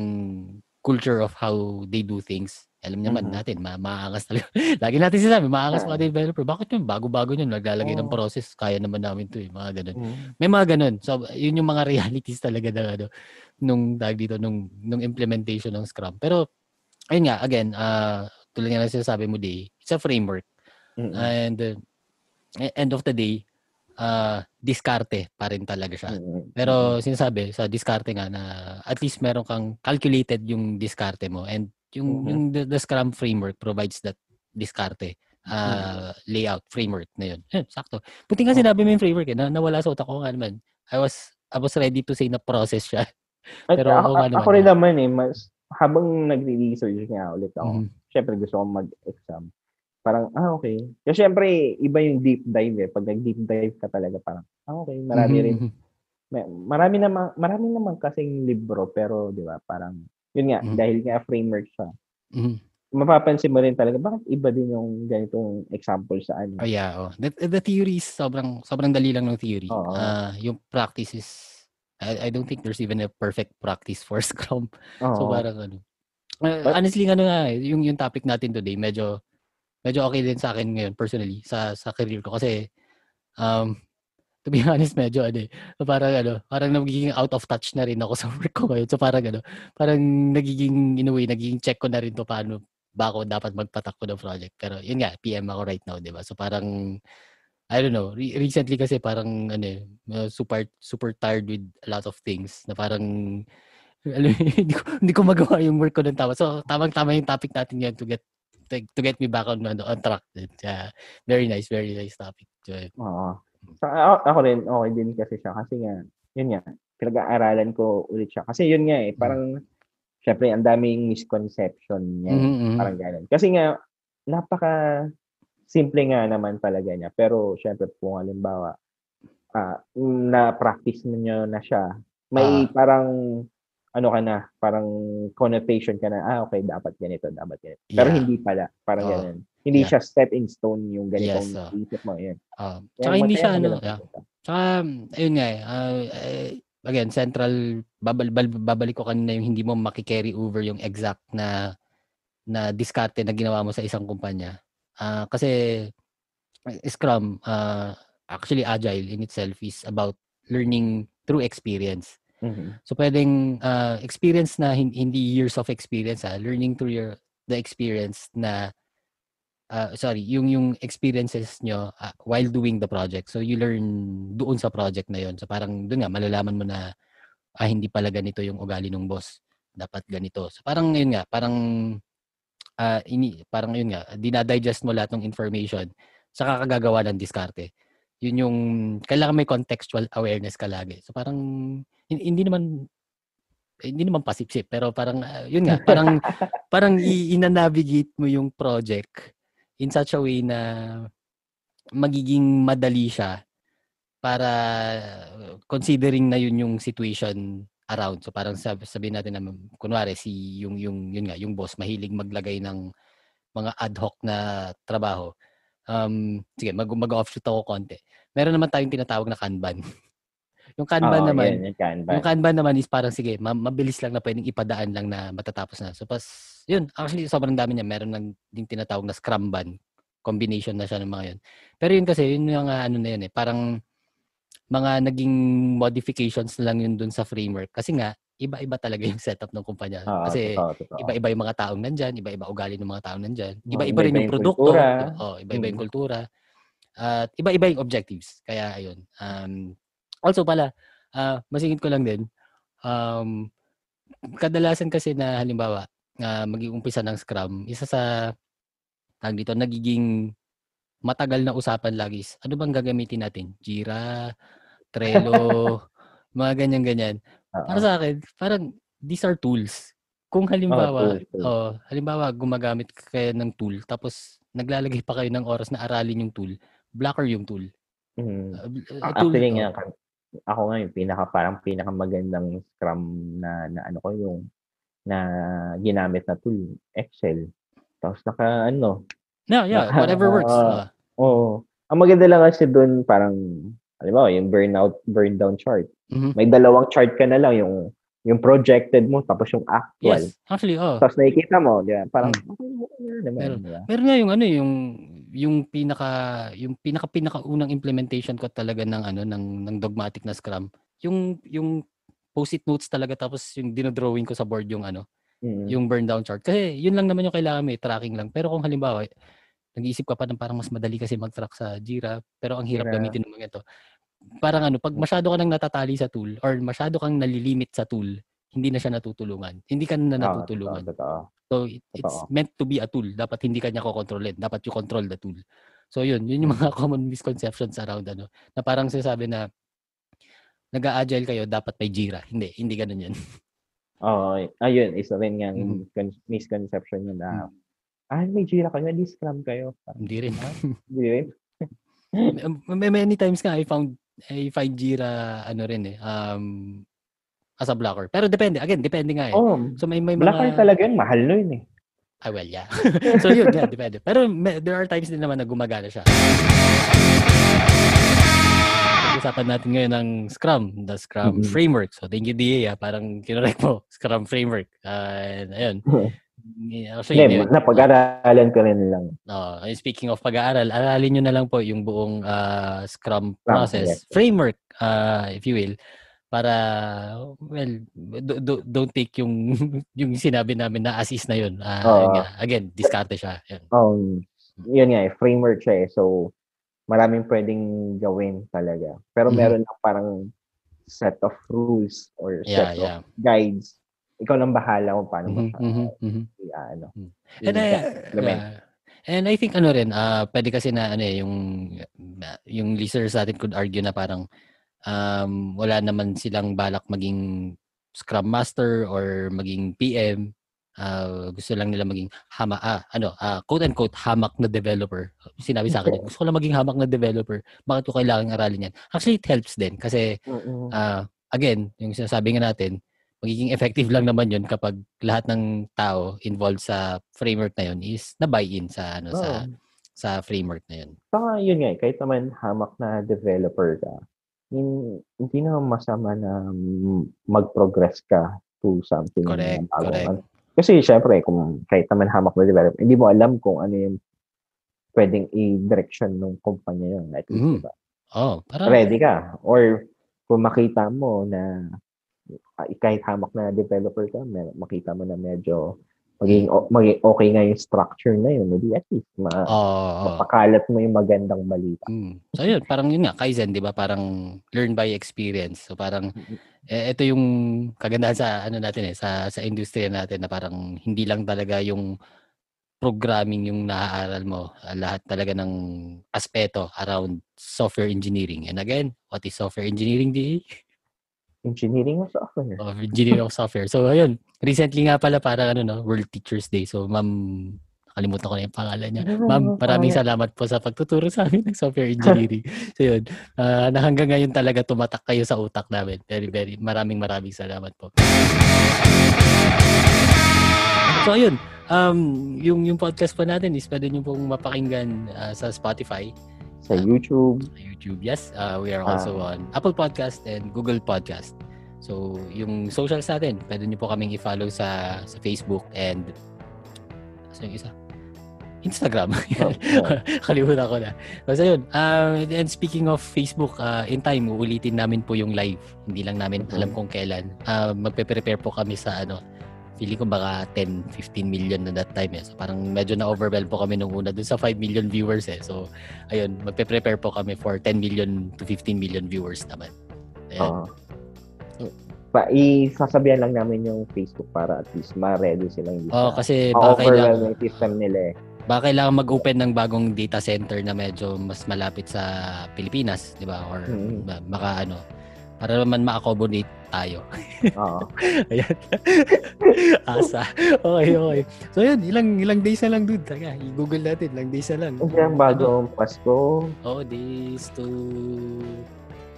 Speaker 1: culture of how they do things. Alam naman Mm. natin, ma maangas talaga. [LAUGHS] Lagi natin sinasabi, maangas mga developer. Bakit yung Bago-bago yun, naglalagay ng process. Kaya naman namin to eh, mga ganun. Mm. May mga ganun. So, yun yung mga [LAUGHS] realities talaga ng ano, nung, tag dito, nung, nung implementation ng Scrum. Pero, ayun nga, again, uh, tulad nga na sinasabi mo, Day, it's a framework. Mm. And, uh, end of the day, uh, diskarte pa rin talaga siya. Pero sinasabi sa diskarte nga na at least meron kang calculated yung diskarte mo and yung mm-hmm. yung the, the Scrum framework provides that diskarte uh, mm-hmm. layout framework na yun. Eh, sakto. Buti nga sinabi mo yung framework eh. Na, nawala sa utak ko nga naman. I was I was ready to say na process siya. [LAUGHS] Pero At, ako, ako, naman, ako rin
Speaker 2: naman eh, mas habang nagre-research niya ulit ako, mm-hmm. syempre gusto kong mag-exam. Parang, ah, okay. Kasi syempre, iba yung deep dive eh. Pag nag-deep dive ka talaga, parang, ah, okay, marami mm-hmm. rin. May, marami naman, marami naman kasing libro, pero di ba, parang yun nga, mm-hmm. dahil nga framework siya. Mm-hmm. Mapapansin mo rin talaga, bakit iba din yung ganitong example sa ano? Oh, yeah. Oh.
Speaker 1: The, the theory is sobrang, sobrang dali lang ng theory. Oh, Uh, yung practice is, I, I don't think there's even a perfect practice for [LAUGHS] Scrum. Oh. So parang ano. Ah, But, honestly, ano nga, eh, yung, yung topic natin today, medyo, medyo okay din sa akin ngayon personally sa sa career ko kasi um to be [LAUGHS] honest, medyo ano eh, parang ano, parang nagiging out of touch na rin ako [LAUGHS] sa work ko ngayon. So parang ano, parang nagiging, in a way, nagiging check ko na rin to paano ba ako dapat ko ng project. Pero yun nga, PM ako right now, di ba? So parang, I don't know, re- recently kasi parang ano eh, uh, super, super tired with a lot of things na parang, [LAUGHS] alam, hindi, ko, hindi ko magawa yung work ko ng tama. So tamang-tama yung topic natin ngayon to get to, get me back on, ano, on track. Yeah. Uh, very nice, very nice topic. Oo. uh
Speaker 2: So, ako, ako rin, okay din kasi siya. Kasi nga, yun nga, pinag-aaralan ko ulit siya. Kasi yun nga eh, hmm. parang, mm-hmm. syempre, ang daming misconception niya. Mm-hmm, mm-hmm. Parang ganun. Kasi nga, napaka simple nga naman talaga niya. Pero, syempre, kung halimbawa, uh, na-practice mo niya na siya, may ah. parang, ano ka na, parang connotation ka na, ah, okay, dapat ganito, dapat ganito. Pero yeah. hindi pala, parang oh. ganun. Hindi yeah. siya stepping stone yung ganitong yes, uh, isip
Speaker 1: mo. Yan. Uh, oh, tsaka hindi siya ano. Yeah. Tsaka, ayun nga eh. Uh, again, central, babal, babalik ko kanina yung hindi mo makikerry over yung exact na na diskarte na ginawa mo sa isang kumpanya. Uh, kasi eh, Scrum, uh, actually Agile in itself is about learning through experience. Mm-hmm. So pwedeng uh, experience na hindi years of experience, ha? learning through your the experience na uh, sorry, yung yung experiences nyo uh, while doing the project. So you learn doon sa project na yon. So parang doon nga malalaman mo na ah, hindi pala ganito yung ugali ng boss. Dapat ganito. So parang yun nga, parang uh, ini parang yun nga, dinadigest mo lahat ng information sa kakagagawa ng diskarte. Yun yung kailangan may contextual awareness ka lagi. So parang hindi naman eh, hindi naman pasipsip pero parang uh, yun nga parang [LAUGHS] parang i-navigate mo yung project in such a way na magiging madali siya para considering na yun yung situation around. So parang sab- sabihin natin na kunwari si yung yung yun nga yung boss mahilig maglagay ng mga ad hoc na trabaho. Um, sige, mag- mag-offshoot ako konti. Meron naman tayong tinatawag na Kanban. [LAUGHS] yung Kanban oh, naman, yun, yung, Kanban. yung Kanban naman is parang sige, mabilis lang na pwedeng ipadaan lang na matatapos na. So pas yun, actually, sobrang dami niya. Meron ng din tinatawag na scrum ban. Combination na siya ng mga yun. Pero yun kasi, yun yung mga ano na yun eh. Parang mga naging modifications na lang yun dun sa framework. Kasi nga, iba-iba talaga yung setup ng kumpanya. Ah, Kasi totoo, totoo. iba-iba yung mga taong nandyan, iba-iba ugali ng mga taong nandyan, iba-iba rin yung produkto, kultura. oh, iba-iba yung mm. kultura, at iba-iba yung objectives. Kaya ayun. Um, also pala, uh, masingit ko lang din, um, kadalasan kasi na halimbawa, uh, mag-uumpisa ng Scrum, isa sa tag dito, nagiging matagal na usapan lagi is, ano bang gagamitin natin? Jira, Trello, [LAUGHS] mga ganyan-ganyan. Uh-huh. Para sa akin, parang these are tools. Kung halimbawa, oh, cool, cool. oh, halimbawa gumagamit ka kayo ng tool tapos naglalagay pa kayo ng oras na aralin yung tool, blocker yung tool. Mm. Uh, uh, tool Actually, nga, ako nga yung pinaka parang pinaka
Speaker 2: magandang scrum na, na ano ko yung na ginamit na tool, Excel. Tapos naka ano.
Speaker 1: No, yeah, whatever works. Uh,
Speaker 2: [LAUGHS] Oo. Oh, ang maganda lang kasi doon parang halimbawa yung burnout burn down chart. Mm-hmm. May dalawang chart ka na lang yung yung projected mo tapos yung actual. Yes, actually, oh. Tapos nakikita mo, di ba? Parang mm. meron,
Speaker 1: meron nga yung ano yung yung pinaka yung pinaka pinaka unang implementation ko talaga ng ano ng ng dogmatic na Scrum. Yung yung post-it notes talaga tapos yung dinodrawing ko sa board yung ano, mm-hmm. yung burn down chart. Kasi yun lang naman yung kailangan mo, eh, tracking lang. Pero kung halimbawa, nag-iisip ka pa ng parang mas madali kasi mag-track sa Jira, pero ang hirap yeah. gamitin ng mga ito. Parang ano, pag masyado ka nang natatali sa tool or masyado kang nalilimit sa tool, hindi na siya natutulungan. Hindi ka na ah, natutulungan. So, it's meant to be a tool. Dapat hindi ka niya kokontrolin. Dapat you control the tool. So, yun. Yun yung mga [LAUGHS] common misconceptions around ano. Na parang sinasabi na nag-agile kayo, dapat may Jira. Hindi, hindi ganun yun. [LAUGHS] Oo. Oh, ayun, isa rin yung mm-hmm. misconception yun na, mm ah, may Jira kayo, hindi Scrum kayo. Hindi rin. [LAUGHS] Hindi rin. Um, many times nga, I found, I find Jira, ano rin eh, um, as a blocker. Pero depende, again, depende nga eh. Oh, so may, may blocker mga...
Speaker 2: talaga yun, mahal nun eh.
Speaker 1: Ah, well, yeah. [LAUGHS] so yun, yeah, depende. Pero may, there are times din naman na gumagana siya pag-usapan natin ngayon ng Scrum, the Scrum mm-hmm. framework. So, thank you, DA. Ah. Parang kinorek mo, [LAUGHS] Scrum framework. And, ayun. Actually, yeah, yun,
Speaker 2: napag-aralan ko rin lang.
Speaker 1: No, uh, speaking of pag-aaral, aralin nyo na lang po yung buong uh, Scrum process, yes. framework, uh, if you will para well do, do, don't take yung [LAUGHS] yung sinabi namin na assist na yun. Uh, uh, yun Again, diskarte siya. Yun.
Speaker 2: Um, yun nga, eh, framework siya eh. So maraming pwedeng gawin talaga. Pero mm-hmm. meron lang parang set of rules or set yeah. of guides. Ikaw lang bahala kung paano mm-hmm, mm-hmm, ano. And I, uh,
Speaker 1: and I think ano rin, uh, pwede kasi na ano eh, yung, yung listeners natin could argue na parang um, wala naman silang balak maging Scrum Master or maging PM uh, gusto lang nila maging hama ah, ano uh, ah, quote and quote hamak na developer sinabi sa akin gusto ko lang maging hamak na developer bakit ko kailangan aralin yan actually it helps din kasi uh, again yung sinasabi nga natin magiging effective lang naman yun kapag lahat ng tao involved sa framework na yun is na buy in sa ano oh. sa sa framework na yun. Saka yun nga, eh,
Speaker 2: kahit naman hamak na developer ka, in, hindi naman masama na mag-progress ka to something correct, na bago. Correct. Ano. Kasi syempre, kung kahit naman hamak na developer, hindi mo alam kung ano yung pwedeng i-direction ng kumpanya yun. At mm. Mm-hmm. diba? Oh, parang... Ready ka. Or kung makita mo na kahit hamak na developer ka, makita mo na medyo maging, maging okay nga yung structure na yun, maybe at least ma, uh, mapakalat mo yung magandang balita.
Speaker 1: Mm. So yun, parang yun nga, Kaizen, di ba? Parang learn by experience. So parang, eh, ito yung kagandahan sa ano natin eh, sa, sa industriya natin na parang hindi lang talaga yung programming yung naaaral mo. Lahat talaga ng aspeto around software engineering. And again, what is software engineering, di? engineering of software. Of oh, engineering of software. So, ayun. Recently nga pala para ano, no, World Teachers Day. So, ma'am, nakalimutan ko na yung pangalan niya. Ma'am, maraming salamat po sa pagtuturo sa amin ng software engineering. [LAUGHS] so, yun. Uh, na hanggang ngayon talaga tumatak kayo sa utak namin. Very, very, maraming maraming salamat po. So, ayun. Um, yung, yung podcast po natin is pwede nyo pong mapakinggan uh, sa Spotify
Speaker 2: sa YouTube. Sa
Speaker 1: YouTube, yes. Uh, we are ah. also uh, on Apple Podcast and Google Podcast. So, yung socials natin, pwede nyo po kaming i-follow sa, sa Facebook and so yung isa? Instagram. [LAUGHS] Oh, yeah. [LAUGHS] Kalimutan ko na. Basta so, yun. Uh, and speaking of Facebook, uh, in time, uulitin namin po yung live. Hindi lang namin mm-hmm. alam kung kailan. Uh, magpe-prepare po kami sa ano feeling ko baka 10, 15 million na that time eh. So parang medyo na-overwhelm po kami nung una dun sa 5 million viewers eh. So ayun, magpe-prepare po kami for 10 million to 15 million viewers naman. Ayan.
Speaker 2: Uh, pa, isasabihan lang namin yung Facebook para at least ma-ready silang dito. Oh, kasi baka kailangan, yung system nila
Speaker 1: eh. Baka kailangan mag-open ng bagong data center na medyo mas malapit sa Pilipinas, di ba? Or mm-hmm. baka ano, para naman ma-accommodate tayo. Oo. [LAUGHS] Ayan.
Speaker 2: Asa. Okay, okay. So, yun. Ilang, ilang days na lang, dude. Taka, i-google natin. Ilang days na lang. Hindi bago ang Pasko.
Speaker 1: Oh, days to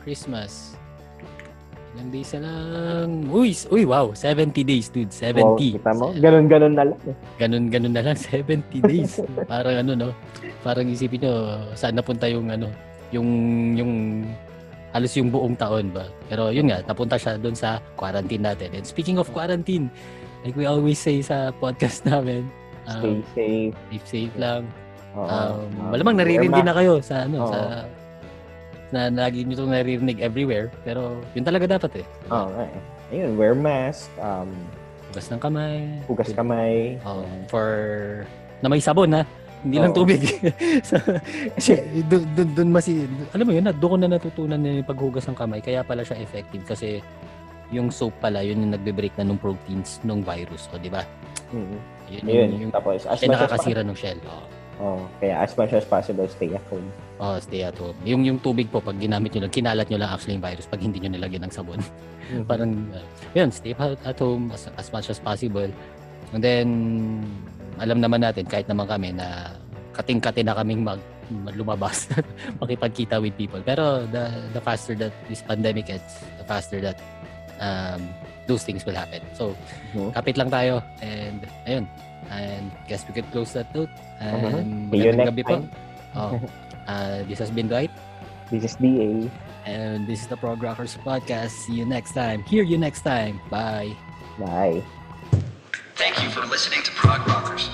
Speaker 1: Christmas. Ilang days na lang. Uy, uy, wow. 70 days, dude. 70. Wow, kita mo? Ganun-ganun na lang. Eh. Ganun-ganun na lang. 70 [LAUGHS] days. parang ano, no? Parang isipin nyo, saan napunta yung ano, yung, yung halos yung buong taon ba. Pero yun nga, napunta siya doon sa quarantine natin. And speaking of quarantine, like we always say sa podcast namin, um, stay safe. Safe, safe lang. Um, uh, malamang naririndi na kayo sa ano, uh, sa na lagi nyo itong naririnig everywhere. Pero yun talaga dapat eh. Oo, oh, Ayun, wear mask. Um, hugas ng kamay. Hugas kamay. Um, for, na may sabon ha. Hindi Oo. lang tubig. [LAUGHS] kasi doon doon dun masi, alam mo yun, doon na natutunan na paghugas ng kamay. Kaya pala siya effective kasi yung soap pala, yun yung nagbe-break na ng proteins ng virus. di ba? Mm-hmm. Yun, yun, yung, tapos, as much nakakasira as ng shell. Oo.
Speaker 2: Oh, kaya as much as
Speaker 1: possible, stay at home. Oh, stay at home. Yung, yung tubig po, pag ginamit niyo lang, kinalat nyo lang actually yung virus pag hindi niyo nilagyan ng sabon. Mm-hmm. [LAUGHS] Parang, uh, yun, stay at home as, as much as possible. And then, alam naman natin, kahit naman kami na kating-kati na kaming mag lumabas [LAUGHS] makipagkita with people pero the the faster that this pandemic ends the faster that um, those things will happen so mm-hmm. kapit lang tayo and ayun and guess we can close that note and uh-huh. magandang gabi time. po oh, [LAUGHS] uh, this has been Dwight this is DA and this is the Pro Podcast see you next time hear you next time bye bye
Speaker 2: Thank you for listening to Prog Rockers.